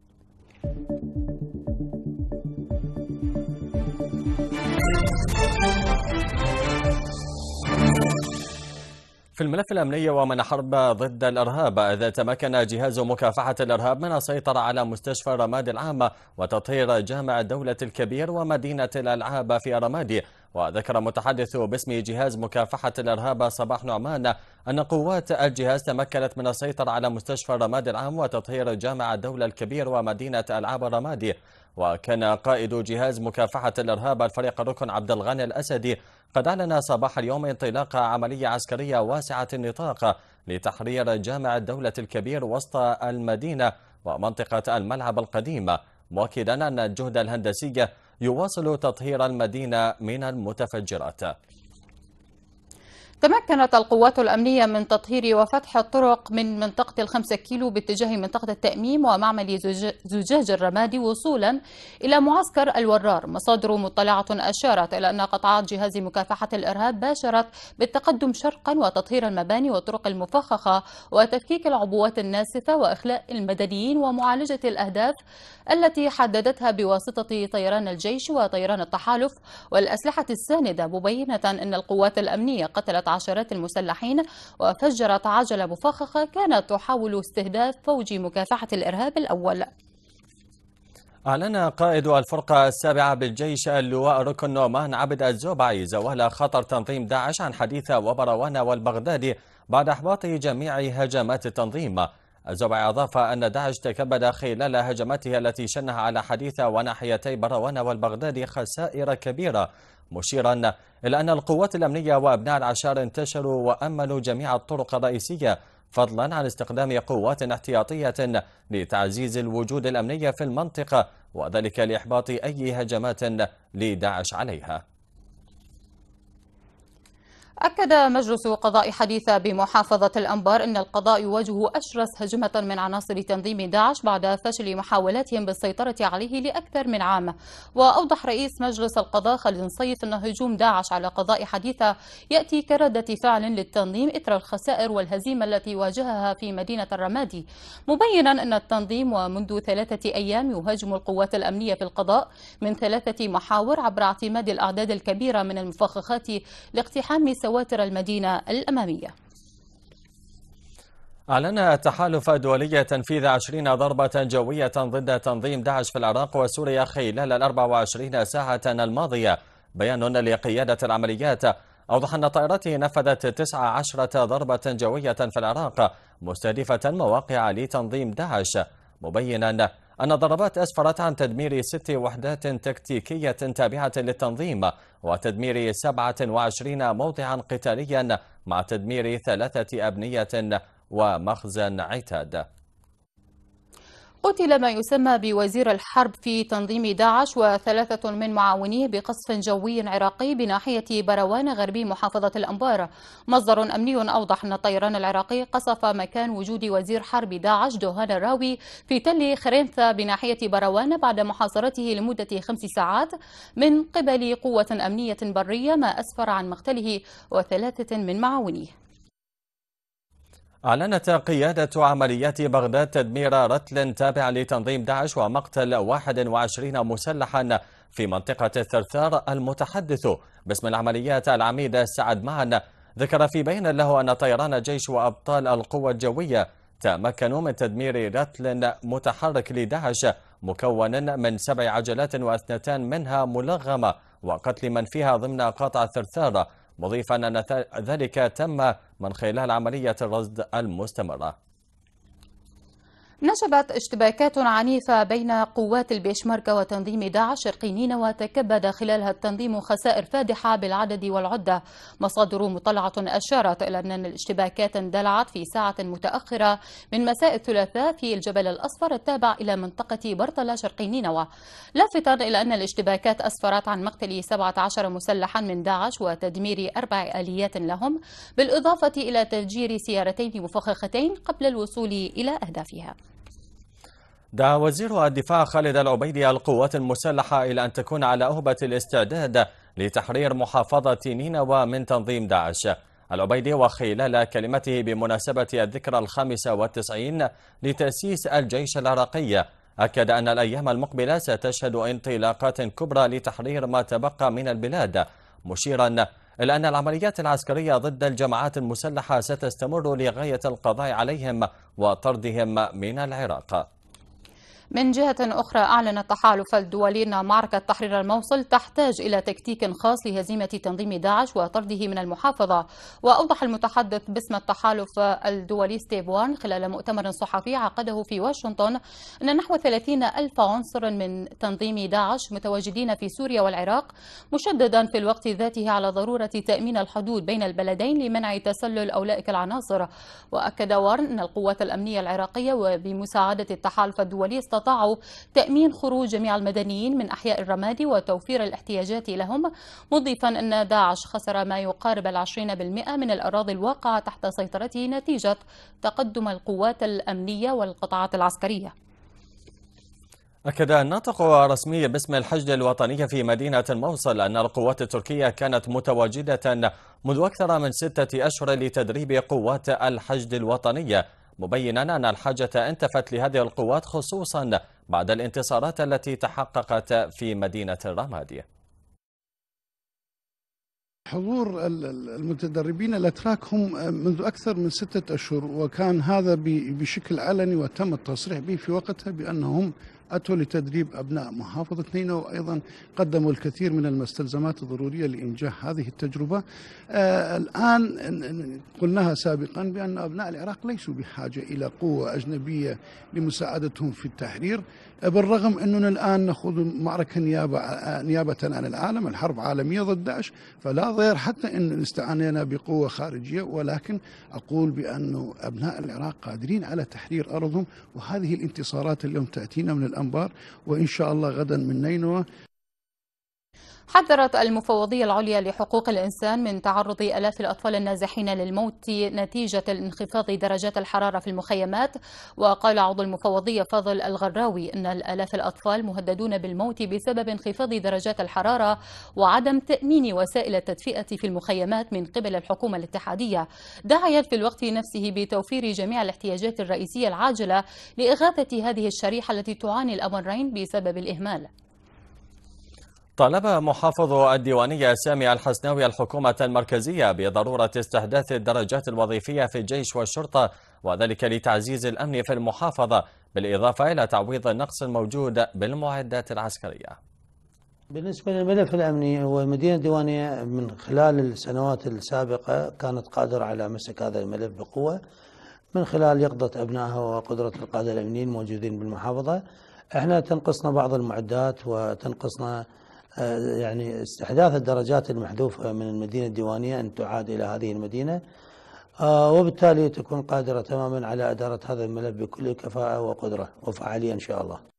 في الملف الأمني ومن حرب ضد الإرهاب إذا تمكن جهاز مكافحة الإرهاب من السيطرة على مستشفى رمادي العامة وتطهير جامع الدولة الكبير ومدينة الألعاب في رمادي وذكر متحدث باسم جهاز مكافحة الإرهاب صباح نعمان أن قوات الجهاز تمكنت من السيطرة على مستشفى رمادي العام وتطهير جامع الدولة الكبير ومدينة ألعاب رمادي وكان قائد جهاز مكافحة الإرهاب الفريق الركن عبد الغني الأسدي قد أعلن صباح اليوم انطلاق عملية عسكرية واسعة النطاق لتحرير جامع الدولة الكبير وسط المدينة ومنطقة الملعب القديمة مؤكدا أن الجهد الهندسي يواصل تطهير المدينة من المتفجرات تمكنت القوات الأمنية من تطهير وفتح الطرق من منطقة الخمسة كيلو باتجاه منطقة التأميم ومعمل زجاج الرمادي وصولا إلى معسكر الورار مصادر مطلعة أشارت إلى أن قطعات جهاز مكافحة الإرهاب باشرت بالتقدم شرقا وتطهير المباني والطرق المفخخة وتفكيك العبوات الناسفة وإخلاء المدنيين ومعالجة الأهداف التي حددتها بواسطة طيران الجيش وطيران التحالف والأسلحة الساندة مبينة أن القوات الأمنية قتلت عشرات المسلحين وفجرت عجلة مفخخة كانت تحاول استهداف فوج مكافحة الإرهاب الأول أعلن قائد الفرقة السابعة بالجيش اللواء ركن نومان عبد الزبعي زوال خطر تنظيم داعش عن حديثة وبروانة والبغدادي بعد إحباط جميع هجمات التنظيم أجاب أضاف أن داعش تكبد خلال هجماتها التي شنها على حديثة وناحيتي بروان والبغداد خسائر كبيرة مشيرا إلى أن القوات الأمنية وأبناء العشار انتشروا وأمنوا جميع الطرق الرئيسية فضلا عن استخدام قوات احتياطية لتعزيز الوجود الأمني في المنطقة وذلك لإحباط أي هجمات لداعش عليها أكد مجلس قضاء حديثة بمحافظة الأنبار أن القضاء يواجه أشرس هجمة من عناصر تنظيم داعش بعد فشل محاولاتهم بالسيطرة عليه لأكثر من عام وأوضح رئيس مجلس القضاء خالد صيف أن هجوم داعش على قضاء حديثة يأتي كردة فعل للتنظيم إثر الخسائر والهزيمة التي واجهها في مدينة الرمادي مبينا أن التنظيم ومنذ ثلاثة أيام يهاجم القوات الأمنية في القضاء من ثلاثة محاور عبر اعتماد الأعداد الكبيرة من المفخخات لاقتحام سواتر المدينة الأمامية أعلن التحالف الدولي تنفيذ 20 ضربة جوية ضد تنظيم داعش في العراق وسوريا خلال ال 24 ساعة الماضية بيان لقيادة العمليات أوضح أن طائرته نفذت 19 ضربة جوية في العراق مستهدفة مواقع لتنظيم داعش مبينا أن الضربات أسفرت عن تدمير ست وحدات تكتيكية تابعة للتنظيم وتدمير 27 موضعا قتاليا مع تدمير ثلاثة أبنية ومخزن عتاد قتل ما يسمى بوزير الحرب في تنظيم داعش وثلاثة من معاونيه بقصف جوي عراقي بناحية بروان غربي محافظة الأنبار مصدر أمني أوضح أن الطيران العراقي قصف مكان وجود وزير حرب داعش دوهان الراوي في تل خرينثا بناحية بروان بعد محاصرته لمدة خمس ساعات من قبل قوة أمنية برية ما أسفر عن مقتله وثلاثة من معاونيه أعلنت قيادة عمليات بغداد تدمير رتل تابع لتنظيم داعش ومقتل 21 مسلحا في منطقة الثرثار المتحدث باسم العمليات العميد سعد معن ذكر في بين له أن طيران جيش وأبطال القوة الجوية تمكنوا من تدمير رتل متحرك لداعش مكونا من سبع عجلات واثنتان منها ملغمة وقتل من فيها ضمن قطع الثرثار مضيفا أن ذلك تم من خلال عملية الرصد المستمرة نشبت اشتباكات عنيفة بين قوات البيشمركة وتنظيم داعش قينين وتكبد خلالها التنظيم خسائر فادحة بالعدد والعدة مصادر مطلعة أشارت إلى أن الاشتباكات اندلعت في ساعة متأخرة من مساء الثلاثاء في الجبل الأصفر التابع إلى منطقة برطلة شرقي نينوى لافتا إلى أن الاشتباكات أسفرت عن مقتل 17 مسلحا من داعش وتدمير أربع آليات لهم بالإضافة إلى تفجير سيارتين مفخختين قبل الوصول إلى أهدافها دعا وزير الدفاع خالد العبيدي القوات المسلحة إلى أن تكون على أهبة الاستعداد لتحرير محافظة نينوى من تنظيم داعش العبيدي وخلال كلمته بمناسبة الذكرى الخامسة والتسعين لتأسيس الجيش العراقي أكد أن الأيام المقبلة ستشهد انطلاقات كبرى لتحرير ما تبقى من البلاد مشيرا إلى أن العمليات العسكرية ضد الجماعات المسلحة ستستمر لغاية القضاء عليهم وطردهم من العراق من جهة أخرى أعلن التحالف الدولي أن معركة تحرير الموصل تحتاج إلى تكتيك خاص لهزيمة تنظيم داعش وطرده من المحافظة وأوضح المتحدث باسم التحالف الدولي ستيف وان خلال مؤتمر صحفي عقده في واشنطن أن نحو 30 ألف عنصر من تنظيم داعش متواجدين في سوريا والعراق مشددا في الوقت ذاته على ضرورة تأمين الحدود بين البلدين لمنع تسلل أولئك العناصر وأكد وارن أن القوات الأمنية العراقية وبمساعدة التحالف الدولي استطاعوا تأمين خروج جميع المدنيين من أحياء الرمادي وتوفير الاحتياجات لهم مضيفا أن داعش خسر ما يقارب العشرين بالمئة من الأراضي الواقعة تحت سيطرته نتيجة تقدم القوات الأمنية والقطاعات العسكرية أكد الناطق رسميا باسم الحشد الوطني في مدينة الموصل أن القوات التركية كانت متواجدة منذ أكثر من ستة أشهر لتدريب قوات الحشد الوطنية مبينا أن الحاجة انتفت لهذه القوات خصوصا بعد الانتصارات التي تحققت في مدينة الرمادية حضور المتدربين الاتراك هم آه، منذ اكثر من سته اشهر وكان هذا بشكل علني وتم التصريح به في وقتها بانهم أتوا لتدريب أبناء محافظة نينوى وأيضا قدموا الكثير من المستلزمات الضرورية لإنجاح هذه التجربة آه، الآن قلناها سابقا بأن أبناء العراق ليسوا بحاجة إلى قوة أجنبية لمساعدتهم في التحرير آه، بالرغم أننا الآن نخوض معركة نيابة, آه، نيابة عن العالم الحرب عالمية ضد داعش فلا ضير حتى أن استعانينا بقوة خارجية ولكن أقول بأن أبناء العراق قادرين على تحرير أرضهم وهذه الانتصارات اليوم تأتينا من الأمر الأنبار وإن شاء الله غدا من نينوى حذرت المفوضية العليا لحقوق الإنسان من تعرض آلاف الأطفال النازحين للموت نتيجة انخفاض درجات الحرارة في المخيمات وقال عضو المفوضية فاضل الغراوي أن الآلاف الأطفال مهددون بالموت بسبب انخفاض درجات الحرارة وعدم تأمين وسائل التدفئة في المخيمات من قبل الحكومة الاتحادية داعيا في الوقت نفسه بتوفير جميع الاحتياجات الرئيسية العاجلة لإغاثة هذه الشريحة التي تعاني الأمرين بسبب الإهمال طلب محافظ الديوانية سامي الحسناوي الحكومة المركزية بضرورة استحداث الدرجات الوظيفية في الجيش والشرطة وذلك لتعزيز الأمن في المحافظة بالإضافة إلى تعويض النقص الموجود بالمعدات العسكريه بالنسبة للملف الأمني هو المدينة الديوانية من خلال السنوات السابقة كانت قادرة على مسك هذا الملف بقوة من خلال يقظة أبنائها وقدرة القادة الأمنيين الموجودين بالمحافظة احنا تنقصنا بعض المعدات وتنقصنا آه، يعني استحداث الدرجات المحذوفة من المدينة الديوانية أن تعاد إلى هذه المدينة آه، وبالتالي تكون قادرة تماما على إدارة هذا الملف بكل كفاءة وقدرة وفعالية إن شاء الله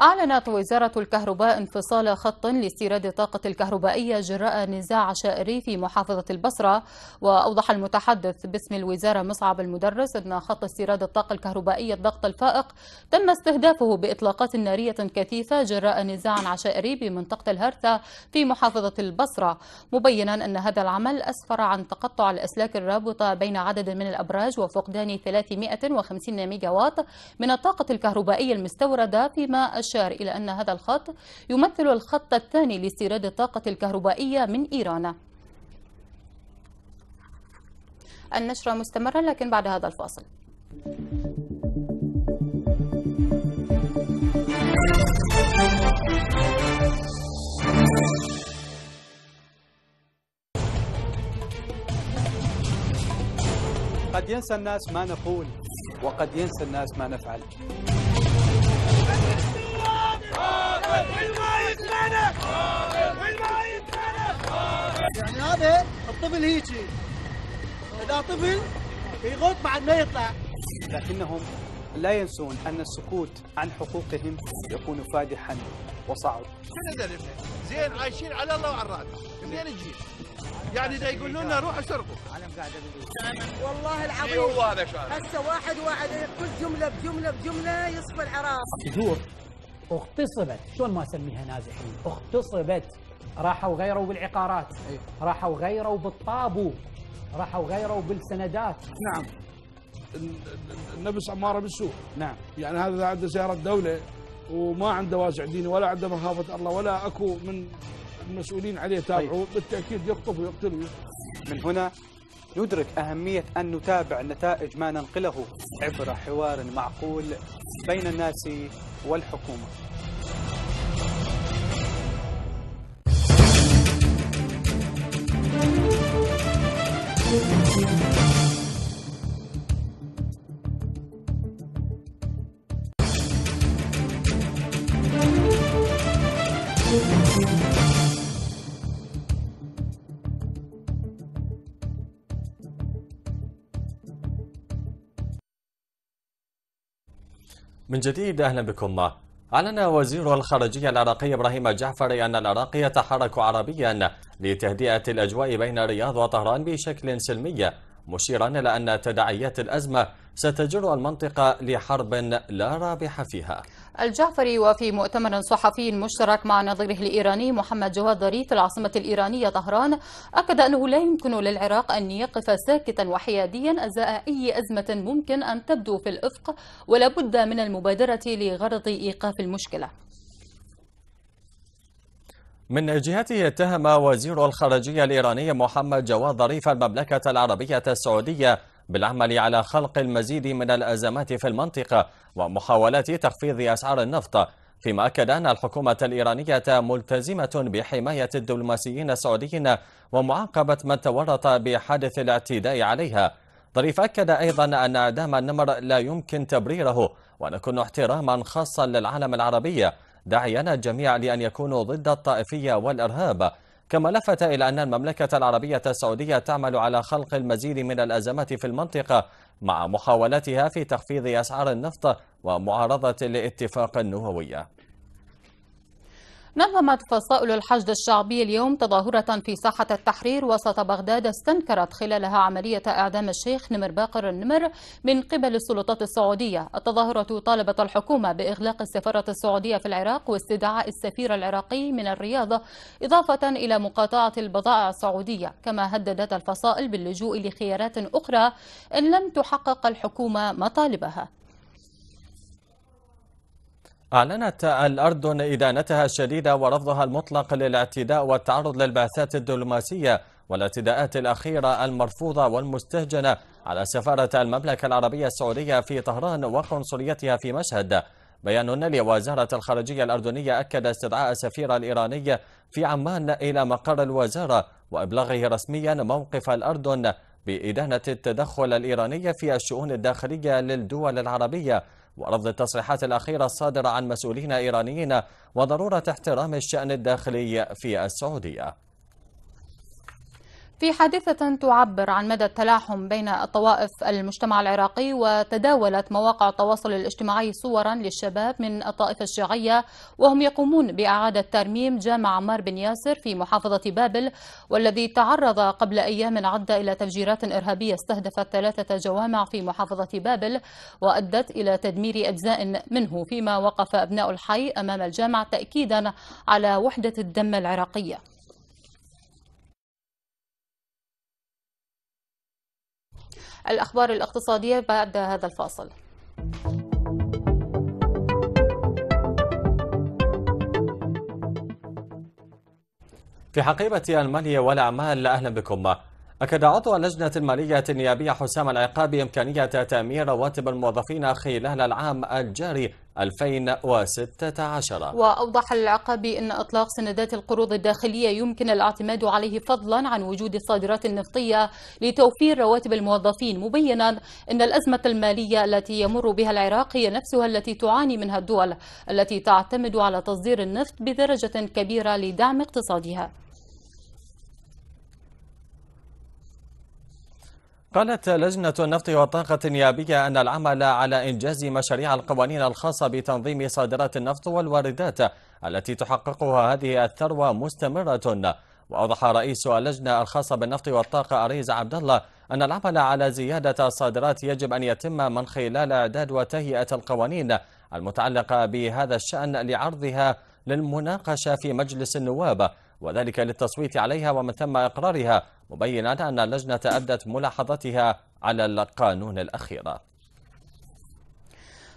أعلنت وزارة الكهرباء انفصال خط لاستيراد الطاقة الكهربائية جراء نزاع شائري في محافظة البصرة وأوضح المتحدث باسم الوزارة مصعب المدرس أن خط استيراد الطاقة الكهربائية الضغط الفائق تم استهدافه بإطلاقات نارية كثيفة جراء نزاع عشائري بمنطقة الهرثة في محافظة البصرة مبينا أن هذا العمل أسفر عن تقطع الأسلاك الرابطة بين عدد من الأبراج وفقدان 350 ميجاوات من الطاقة الكهربائية المستوردة فيما البشار إلى أن هذا الخط يمثل الخط الثاني لاستيراد الطاقة الكهربائية من إيران النشرة مستمرة لكن بعد هذا الفاصل قد ينسى الناس ما نقول وقد ينسى الناس ما نفعل يعني هذا الطفل هيجي اذا طفل يغط بعد ما يطلع لكنهم لا ينسون ان السكوت عن حقوقهم يكون فادحا وصعب شنو ذنب زين عايشين على الله وعلى الراس منين نجي يعني اذا يقولوا لنا روحوا سرقوا والله العظيم إيه هسه واحد واحد كل جمله بجمله بجمله يصفى العراق جذور اغتصبت شلون ما اسميها نازحين اغتصبت راحوا غيروا بالعقارات راحوا غيروا بالطابو راحوا غيروا بالسندات نعم النفس عمارة بالسوء نعم يعني هذا عنده سياره دوله وما عنده واسع ديني ولا عنده مخافه الله ولا اكو من المسؤولين عليه تابعوه طيب. بالتاكيد يخطف ويقتل من هنا ندرك أهمية أن نتابع نتائج ما ننقله عبر حوار معقول بين الناس والحكومة right back. من جديد أهلا بكم أعلن وزير الخارجية العراقي إبراهيم جعفري أن العراق يتحرك عربيا لتهدئة الأجواء بين الرياض وطهران بشكل سلمي مشيرا إلى أن تداعيات الأزمة ستجر المنطقة لحرب لا رابح فيها الجعفري وفي مؤتمر صحفي مشترك مع نظيره الإيراني محمد جواد ظريف في العاصمة الإيرانية طهران أكد أنه لا يمكن للعراق أن يقف ساكتا وحياديا أزاء أي أزمة ممكن أن تبدو في الأفق ولا بد من المبادرة لغرض إيقاف المشكلة من جهته اتهم وزير الخارجية الإيراني محمد جواد ظريف المملكة العربية السعودية بالعمل على خلق المزيد من الأزمات في المنطقة ومحاولات تخفيض أسعار النفط فيما أكد أن الحكومة الإيرانية ملتزمة بحماية الدبلوماسيين السعوديين ومعاقبة من تورط بحادث الاعتداء عليها ظريف أكد أيضا أن إعدام النمر لا يمكن تبريره ونكون احتراما خاصا للعالم العربي داعيا الجميع لأن يكونوا ضد الطائفية والإرهاب كما لفت إلى أن المملكة العربية السعودية تعمل على خلق المزيد من الأزمات في المنطقة مع محاولتها في تخفيض أسعار النفط ومعارضة الاتفاق النووي نظمت فصائل الحشد الشعبي اليوم تظاهرة في ساحة التحرير وسط بغداد استنكرت خلالها عملية إعدام الشيخ نمر باقر النمر من قبل السلطات السعودية التظاهرة طالبت الحكومة بإغلاق السفارة السعودية في العراق واستدعاء السفير العراقي من الرياض إضافة إلى مقاطعة البضائع السعودية كما هددت الفصائل باللجوء لخيارات أخرى إن لم تحقق الحكومة مطالبها أعلنت الأردن إدانتها الشديدة ورفضها المطلق للاعتداء والتعرض للبعثات الدبلوماسية والاعتداءات الأخيرة المرفوضة والمستهجنة على سفارة المملكة العربية السعودية في طهران وقنصليتها في مشهد بيان لوزارة الخارجية الأردنية أكد استدعاء السفير الإيراني في عمان إلى مقر الوزارة وإبلاغه رسميا موقف الأردن بإدانة التدخل الإيراني في الشؤون الداخلية للدول العربية ورفض التصريحات الأخيرة الصادرة عن مسؤولين إيرانيين وضرورة احترام الشأن الداخلي في السعودية في حادثة تعبر عن مدى التلاحم بين الطوائف المجتمع العراقي وتداولت مواقع التواصل الاجتماعي صورا للشباب من الطائفة الشيعية وهم يقومون بإعادة ترميم جامع عمار بن ياسر في محافظة بابل والذي تعرض قبل أيام عدة إلى تفجيرات إرهابية استهدفت ثلاثة جوامع في محافظة بابل وأدت إلى تدمير أجزاء منه فيما وقف أبناء الحي أمام الجامع تأكيدا على وحدة الدم العراقية الأخبار الاقتصادية بعد هذا الفاصل في حقيبة المالية والأعمال أهلا بكم أكد عضو اللجنة المالية النيابية حسام العقابي إمكانية تأمين رواتب الموظفين خلال العام الجاري 2016 وأوضح العقبي أن إطلاق سندات القروض الداخلية يمكن الاعتماد عليه فضلا عن وجود الصادرات النفطية لتوفير رواتب الموظفين مبينا أن الأزمة المالية التي يمر بها العراق هي نفسها التي تعاني منها الدول التي تعتمد على تصدير النفط بدرجة كبيرة لدعم اقتصادها قالت لجنة النفط والطاقة النيابية أن العمل على إنجاز مشاريع القوانين الخاصة بتنظيم صادرات النفط والواردات التي تحققها هذه الثروة مستمرة وأوضح رئيس اللجنة الخاصة بالنفط والطاقة أريز عبد الله أن العمل على زيادة الصادرات يجب أن يتم من خلال إعداد وتهيئة القوانين المتعلقة بهذا الشأن لعرضها للمناقشة في مجلس النواب وذلك للتصويت عليها ومن ثم إقرارها مبينا أن اللجنة أدت ملاحظتها على القانون الأخير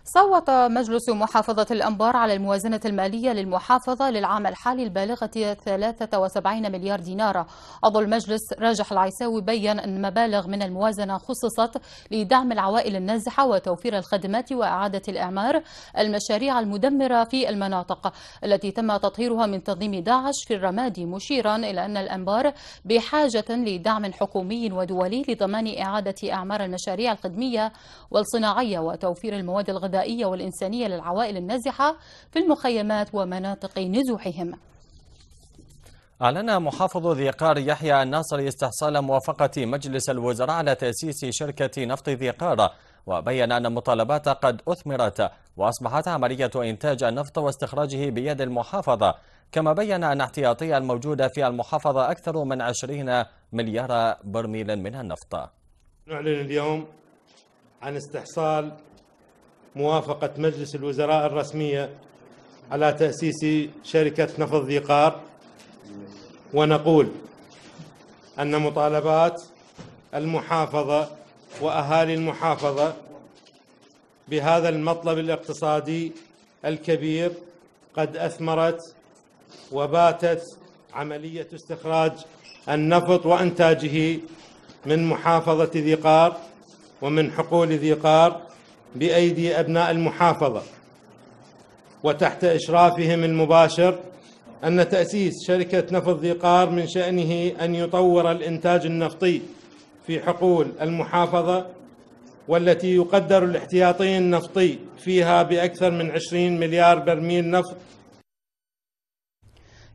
صوت مجلس محافظة الأنبار على الموازنة المالية للمحافظة للعام الحالي البالغة 73 مليار دينار عضو المجلس راجح العيساوي بيّن أن مبالغ من الموازنة خصصت لدعم العوائل النازحة وتوفير الخدمات وإعادة الإعمار المشاريع المدمرة في المناطق التي تم تطهيرها من تنظيم داعش في الرمادي مشيرا إلى أن الأنبار بحاجة لدعم حكومي ودولي لضمان إعادة أعمار المشاريع الخدمية والصناعية وتوفير المواد الغذائية الغذائية والإنسانية للعوائل النازحة في المخيمات ومناطق نزوحهم أعلن محافظ ذي قار يحيى الناصري استحصال موافقة مجلس الوزراء على تأسيس شركة نفط ذي قار وبين أن المطالبات قد أثمرت وأصبحت عملية إنتاج النفط واستخراجه بيد المحافظة كما بين أن احتياطي الموجودة في المحافظة أكثر من 20 مليار برميل من النفط نعلن اليوم عن استحصال موافقة مجلس الوزراء الرسمية على تأسيس شركة نفط ذي قار ونقول أن مطالبات المحافظة وأهالي المحافظة بهذا المطلب الاقتصادي الكبير قد أثمرت وباتت عملية استخراج النفط وإنتاجه من محافظة ذي قار ومن حقول ذي قار بايدي ابناء المحافظه وتحت اشرافهم المباشر ان تاسيس شركه نفط ذيقار من شانه ان يطور الانتاج النفطي في حقول المحافظه والتي يقدر الاحتياطي النفطي فيها باكثر من 20 مليار برميل نفط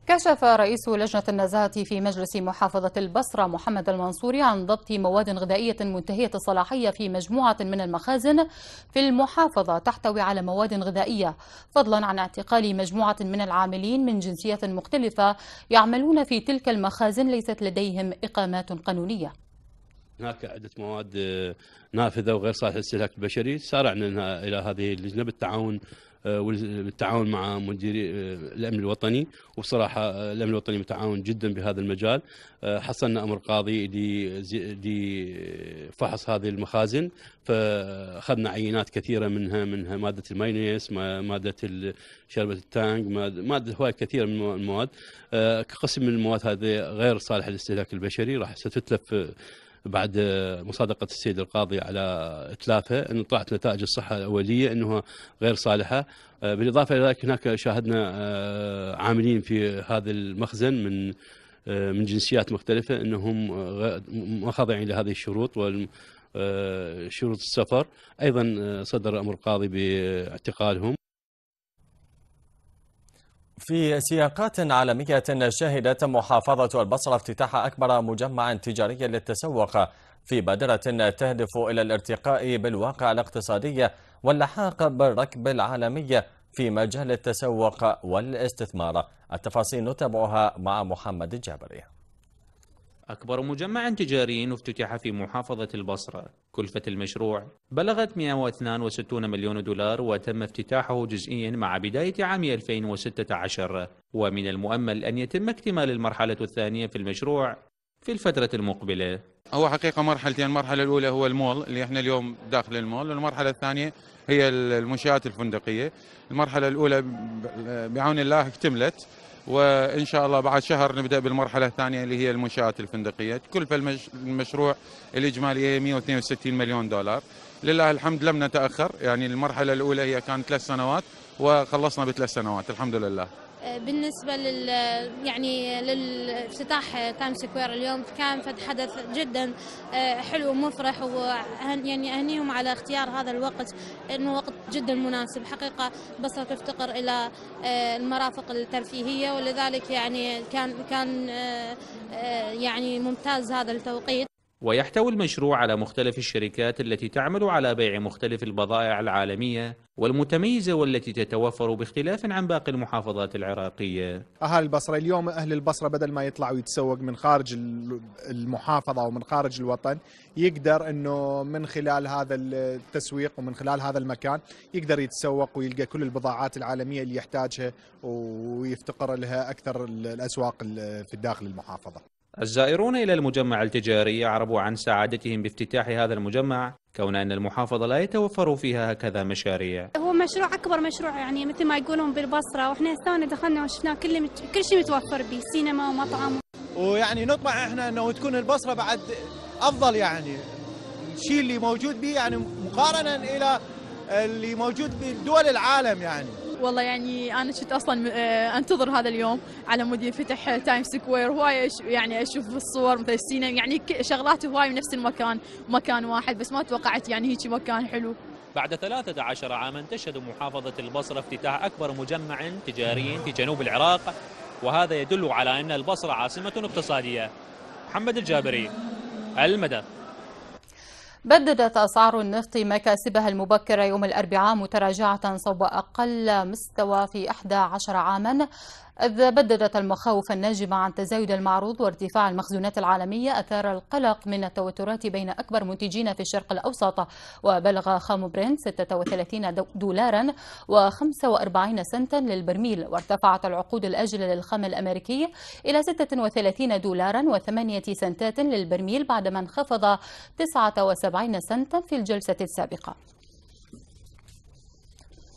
كشف رئيس لجنة النزاهة في مجلس محافظة البصرة محمد المنصوري عن ضبط مواد غذائية منتهية الصلاحية في مجموعة من المخازن في المحافظة تحتوي على مواد غذائية فضلا عن اعتقال مجموعة من العاملين من جنسيات مختلفة يعملون في تلك المخازن ليست لديهم إقامات قانونية هناك عدة مواد آه، نافذة وغير صالحة للاستهلاك البشري سارعنا إلى هذه اللجنة بالتعاون آه، والتعاون مع مديري آه، الامن الوطني وبصراحه آه، الامن الوطني متعاون جدا بهذا المجال حصلنا امر قاضي لفحص هذه المخازن فاخذنا عينات كثيره منها منها ماده المايونيز ماده شربه التانك ماده هواي كثيره من المواد قسم من المواد هذه غير صالحه للاستهلاك البشري راح ستتلف بعد مصادقه السيد القاضي على اتلافه ان طلعت نتائج الصحه الاوليه انها غير صالحه آه، بالاضافه الى ذلك هناك شاهدنا آه، عاملين في هذا المخزن من آه، من جنسيات مختلفه انهم ما خاضعين لهذه الشروط وشروط السفر ايضا صدر امر قاضي باعتقالهم في سياقات عالمية شهدت محافظة البصرة افتتاح أكبر مجمع تجاري للتسوق في بادرة تهدف إلى الارتقاء بالواقع الاقتصادي واللحاق بالركب العالمي في مجال التسوق والاستثمار التفاصيل نتابعها مع محمد الجابري أكبر مجمع تجاري افتتح في محافظة البصرة كلفة المشروع بلغت 162 مليون دولار وتم افتتاحه جزئيا مع بداية عام 2016 ومن المؤمل أن يتم اكتمال المرحلة الثانية في المشروع في الفترة المقبلة هو حقيقة مرحلتين المرحلة الأولى هو المول اللي احنا اليوم داخل المول والمرحلة الثانية هي المنشآت الفندقية المرحلة الأولى بعون الله اكتملت وان شاء الله بعد شهر نبدا بالمرحله الثانيه اللي هي المنشات الفندقيه، كلفه المشروع الاجماليه هي 162 مليون دولار. لله الحمد لم نتاخر، يعني المرحله الاولى هي كانت ثلاث سنوات وخلصنا بثلاث سنوات الحمد لله. آه، بالنسبة لل يعني للافتتاح تايم سكوير اليوم كان حدث جدا آه، حلو ومفرح يعني اهنيهم على اختيار هذا الوقت انه وقت جدا مناسب حقيقة بصرة تفتقر الى آه، المرافق الترفيهية ولذلك يعني كان كان يعني ممتاز هذا التوقيت ويحتوي المشروع على مختلف الشركات التي تعمل على بيع مختلف البضائع العالمية والمتميزة والتي تتوفر باختلاف عن باقي المحافظات العراقية أهل البصرة اليوم أهل البصرة بدل ما يطلع ويتسوق من خارج المحافظة ومن خارج الوطن يقدر أنه من خلال هذا التسويق ومن خلال هذا المكان يقدر يتسوق ويلقى كل البضاعات العالمية اللي يحتاجها ويفتقر لها أكثر الأسواق في داخل المحافظة الزائرون إلى المجمع التجاري أعربوا عن سعادتهم بافتتاح هذا المجمع كون أن المحافظة لا يتوفر فيها هكذا مشاريع هو مشروع أكبر مشروع يعني مثل ما يقولون بالبصرة وإحنا هسه دخلنا وشفنا كل مت... كل شيء متوفر به سينما ومطعم ويعني نطمع إحنا أنه تكون البصرة بعد أفضل يعني الشيء اللي موجود به يعني مقارنة إلى اللي موجود بدول العالم يعني والله يعني انا كنت اصلا آه، انتظر هذا اليوم على مود ينفتح تايم سكوير هواي يعني اشوف الصور مثل السينما يعني شغلات هواي بنفس المكان مكان واحد بس ما توقعت يعني هيك مكان حلو بعد 13 عاما تشهد محافظة البصرة افتتاح أكبر مجمع تجاري في جنوب العراق وهذا يدل على أن البصرة عاصمة اقتصادية محمد الجابري المدى بددت أسعار النفط مكاسبها المبكرة يوم الأربعاء متراجعة صوب أقل مستوى في 11 عاما إذ بددت المخاوف الناجمة عن تزايد المعروض وارتفاع المخزونات العالمية أثار القلق من التوترات بين أكبر منتجين في الشرق الأوسط وبلغ خام برنت 36 دولارا و45 سنتا للبرميل وارتفعت العقود الأجل للخام الأمريكي إلى 36 دولارا و8 سنتات للبرميل بعدما انخفض 79 سنتا في الجلسة السابقة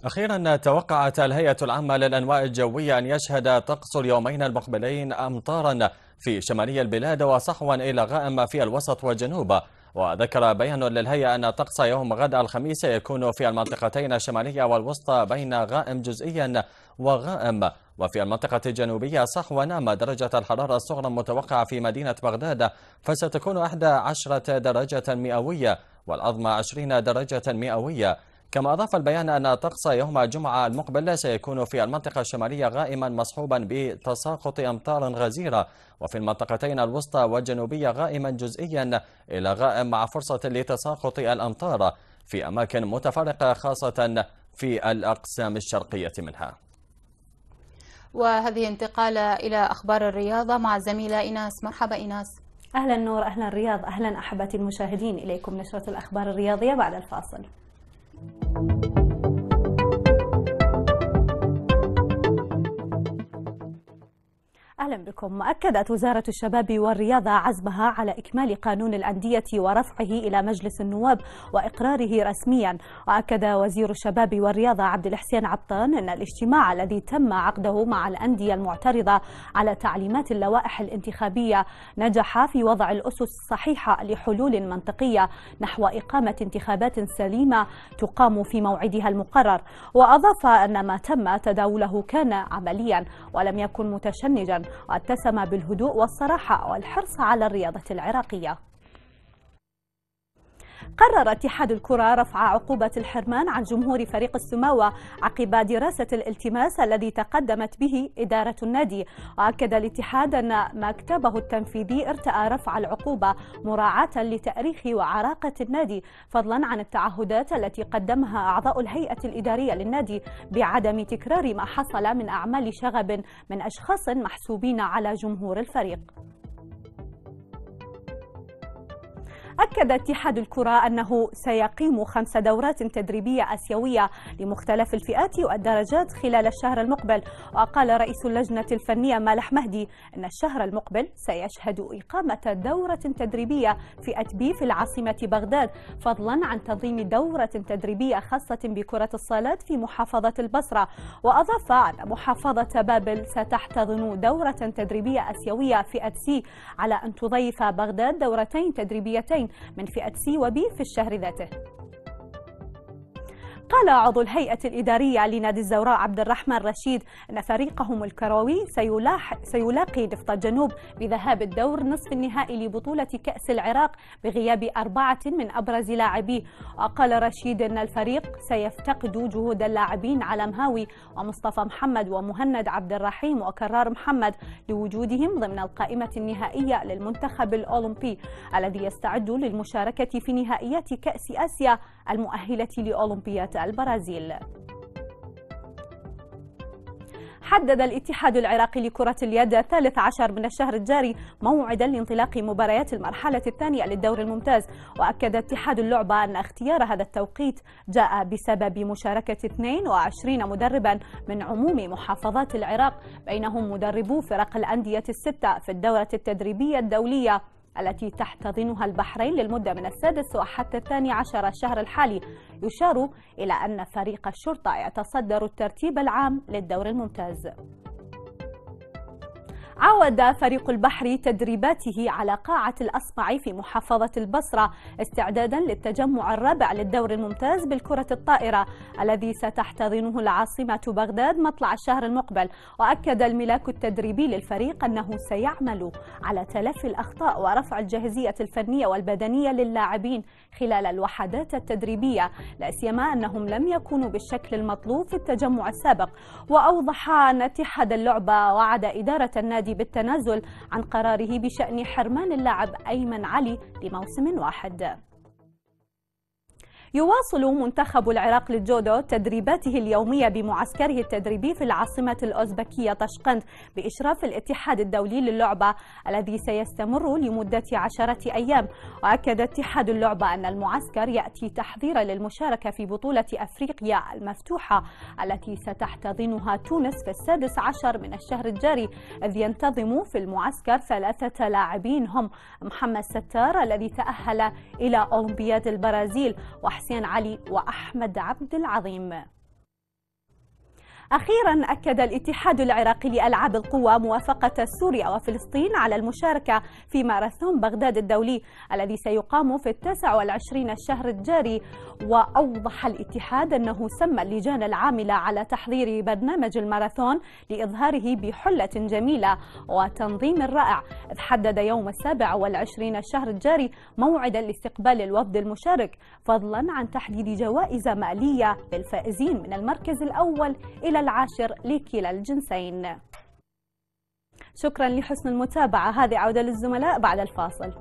أخيرا توقعت الهيئة العامة للأنواع الجوية أن يشهد طقس اليومين المقبلين أمطارا في شمالي البلاد وصحوا إلى غائم في الوسط والجنوب وذكر بيان للهيئة أن طقس يوم غد الخميس يكون في المنطقتين الشمالية والوسطى بين غائم جزئيا وغائم وفي المنطقة الجنوبية صحوا أما درجة الحرارة الصغرى المتوقعة في مدينة بغداد فستكون 11 درجة مئوية والعظمى 20 درجة مئوية كما أضاف البيان أن طقس يوم الجمعة المقبل سيكون في المنطقة الشمالية غائما مصحوبا بتساقط أمطار غزيرة وفي المنطقتين الوسطى والجنوبية غائما جزئيا إلى غائم مع فرصة لتساقط الأمطار في أماكن متفرقة خاصة في الأقسام الشرقية منها وهذه انتقالة إلى أخبار الرياضة مع الزميلة إيناس مرحبا إيناس أهلا نور أهلا رياض أهلا أحبتي المشاهدين إليكم نشرة الأخبار الرياضية بعد الفاصل Thank you. أهلا بكم أكدت وزارة الشباب والرياضة عزمها على إكمال قانون الأندية ورفعه إلى مجلس النواب وإقراره رسميا وأكد وزير الشباب والرياضة عبد الحسين عطان أن الاجتماع الذي تم عقده مع الأندية المعترضة على تعليمات اللوائح الانتخابية نجح في وضع الأسس الصحيحة لحلول منطقية نحو إقامة انتخابات سليمة تقام في موعدها المقرر وأضاف أن ما تم تداوله كان عمليا ولم يكن متشنجا واتسم بالهدوء والصراحة والحرص على الرياضة العراقية قرر اتحاد الكرة رفع عقوبة الحرمان عن جمهور فريق السماوة عقب دراسة الالتماس الذي تقدمت به إدارة النادي وأكد الاتحاد أن مكتبه التنفيذي ارتأى رفع العقوبة مراعاة لتأريخ وعراقة النادي فضلا عن التعهدات التي قدمها أعضاء الهيئة الإدارية للنادي بعدم تكرار ما حصل من أعمال شغب من أشخاص محسوبين على جمهور الفريق أكد اتحاد الكرة أنه سيقيم خمس دورات تدريبية آسيوية لمختلف الفئات والدرجات خلال الشهر المقبل وقال رئيس اللجنة الفنية مالح مهدي أن الشهر المقبل سيشهد إقامة دورة تدريبية في أتبي في العاصمة بغداد فضلا عن تنظيم دورة تدريبية خاصة بكرة الصالات في محافظة البصرة وأضاف أن محافظة بابل ستحتضن دورة تدريبية آسيوية فئة سي على أن تضيف بغداد دورتين تدريبيتين من فئة سي وبي في الشهر ذاته قال عضو الهيئة الإدارية لنادي الزوراء عبد الرحمن رشيد أن فريقهم الكروي سيلاقي نفط الجنوب بذهاب الدور نصف النهائي لبطولة كأس العراق بغياب أربعة من أبرز لاعبيه وقال رشيد أن الفريق سيفتقد جهود اللاعبين على مهاوي ومصطفى محمد ومهند عبد الرحيم وكرار محمد لوجودهم ضمن القائمة النهائية للمنتخب الأولمبي الذي يستعد للمشاركة في نهائيات كأس آسيا المؤهلة لأولمبياد البرازيل حدد الاتحاد العراقي لكرة اليد الثالث عشر من الشهر الجاري موعدا لانطلاق مباريات المرحلة الثانية للدور الممتاز وأكد اتحاد اللعبة أن اختيار هذا التوقيت جاء بسبب مشاركة 22 مدربا من عموم محافظات العراق بينهم مدربو فرق الأندية الستة في الدورة التدريبية الدولية التي تحتضنها البحرين للمدة من السادس وحتى الثاني عشر الشهر الحالي يشار إلى أن فريق الشرطة يتصدر الترتيب العام للدور الممتاز عاود فريق البحر تدريباته على قاعة الأصمعي في محافظة البصرة استعدادا للتجمع الرابع للدور الممتاز بالكرة الطائرة الذي ستحتضنه العاصمة بغداد مطلع الشهر المقبل وأكد الملاك التدريبي للفريق أنه سيعمل على تلافي الأخطاء ورفع الجاهزية الفنية والبدنية للاعبين خلال الوحدات التدريبية لا سيما أنهم لم يكونوا بالشكل المطلوب في التجمع السابق وأوضح أن اتحاد اللعبة وعد إدارة النادي بالتنازل عن قراره بشأن حرمان اللاعب أيمن علي لموسم واحد يواصل منتخب العراق للجودو تدريباته اليومية بمعسكره التدريبي في العاصمة الأوزبكية طشقند بإشراف الاتحاد الدولي للعبة الذي سيستمر لمدة عشرة أيام وأكد اتحاد اللعبة أن المعسكر يأتي تحضيرا للمشاركة في بطولة أفريقيا المفتوحة التي ستحتضنها تونس في السادس عشر من الشهر الجاري إذ ينتظم في المعسكر ثلاثة لاعبين هم محمد ستار الذي تأهل إلى أولمبياد البرازيل وحسن حسين علي وأحمد عبد العظيم أخيرا أكد الاتحاد العراقي لألعاب القوى موافقة سوريا وفلسطين على المشاركة في ماراثون بغداد الدولي الذي سيقام في التاسع والعشرين الشهر الجاري وأوضح الاتحاد أنه سمى اللجان العاملة على تحضير برنامج الماراثون لإظهاره بحلة جميلة وتنظيم رائع إذ حدد يوم السابع والعشرين الشهر الجاري موعدا لاستقبال الوفد المشارك فضلا عن تحديد جوائز مالية للفائزين من المركز الأول إلى العاشر لكلا الجنسين شكرا لحسن المتابعة هذه عودة للزملاء بعد الفاصل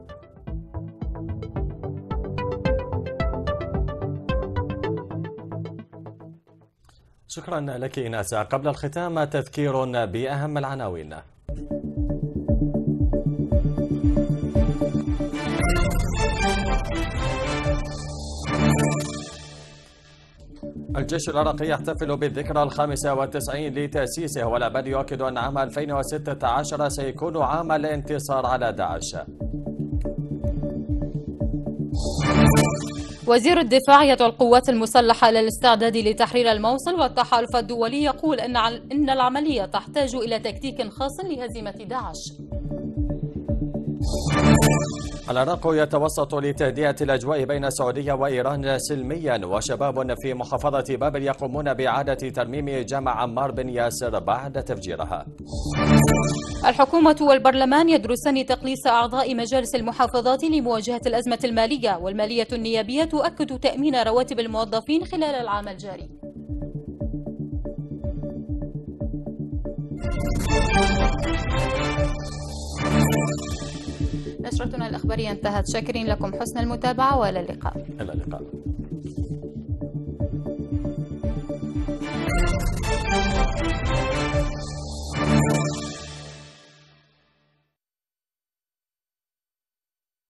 شكرا لك إناسا قبل الختام تذكير بأهم العناوين الجيش العراقي يحتفل بالذكرى الخامسة والتسعين لتأسيسه والأمل يؤكد أن عام 2016 سيكون عام الانتصار على داعش وزير الدفاع يدعو القوات المسلحة للاستعداد لتحرير الموصل والتحالف الدولي يقول أن العملية تحتاج إلى تكتيك خاص لهزيمة داعش العراق يتوسط لتهدئة الأجواء بين السعودية وإيران سلميا وشباب في محافظة بابل يقومون بإعادة ترميم جامع عمار بن ياسر بعد تفجيرها الحكومة والبرلمان يدرسان تقليص أعضاء مجالس المحافظات لمواجهة الأزمة المالية والمالية النيابية تؤكد تأمين رواتب الموظفين خلال العام الجاري نشرتنا الإخبارية انتهت شاكرين لكم حسن المتابعة وإلى اللقاء إلى اللقاء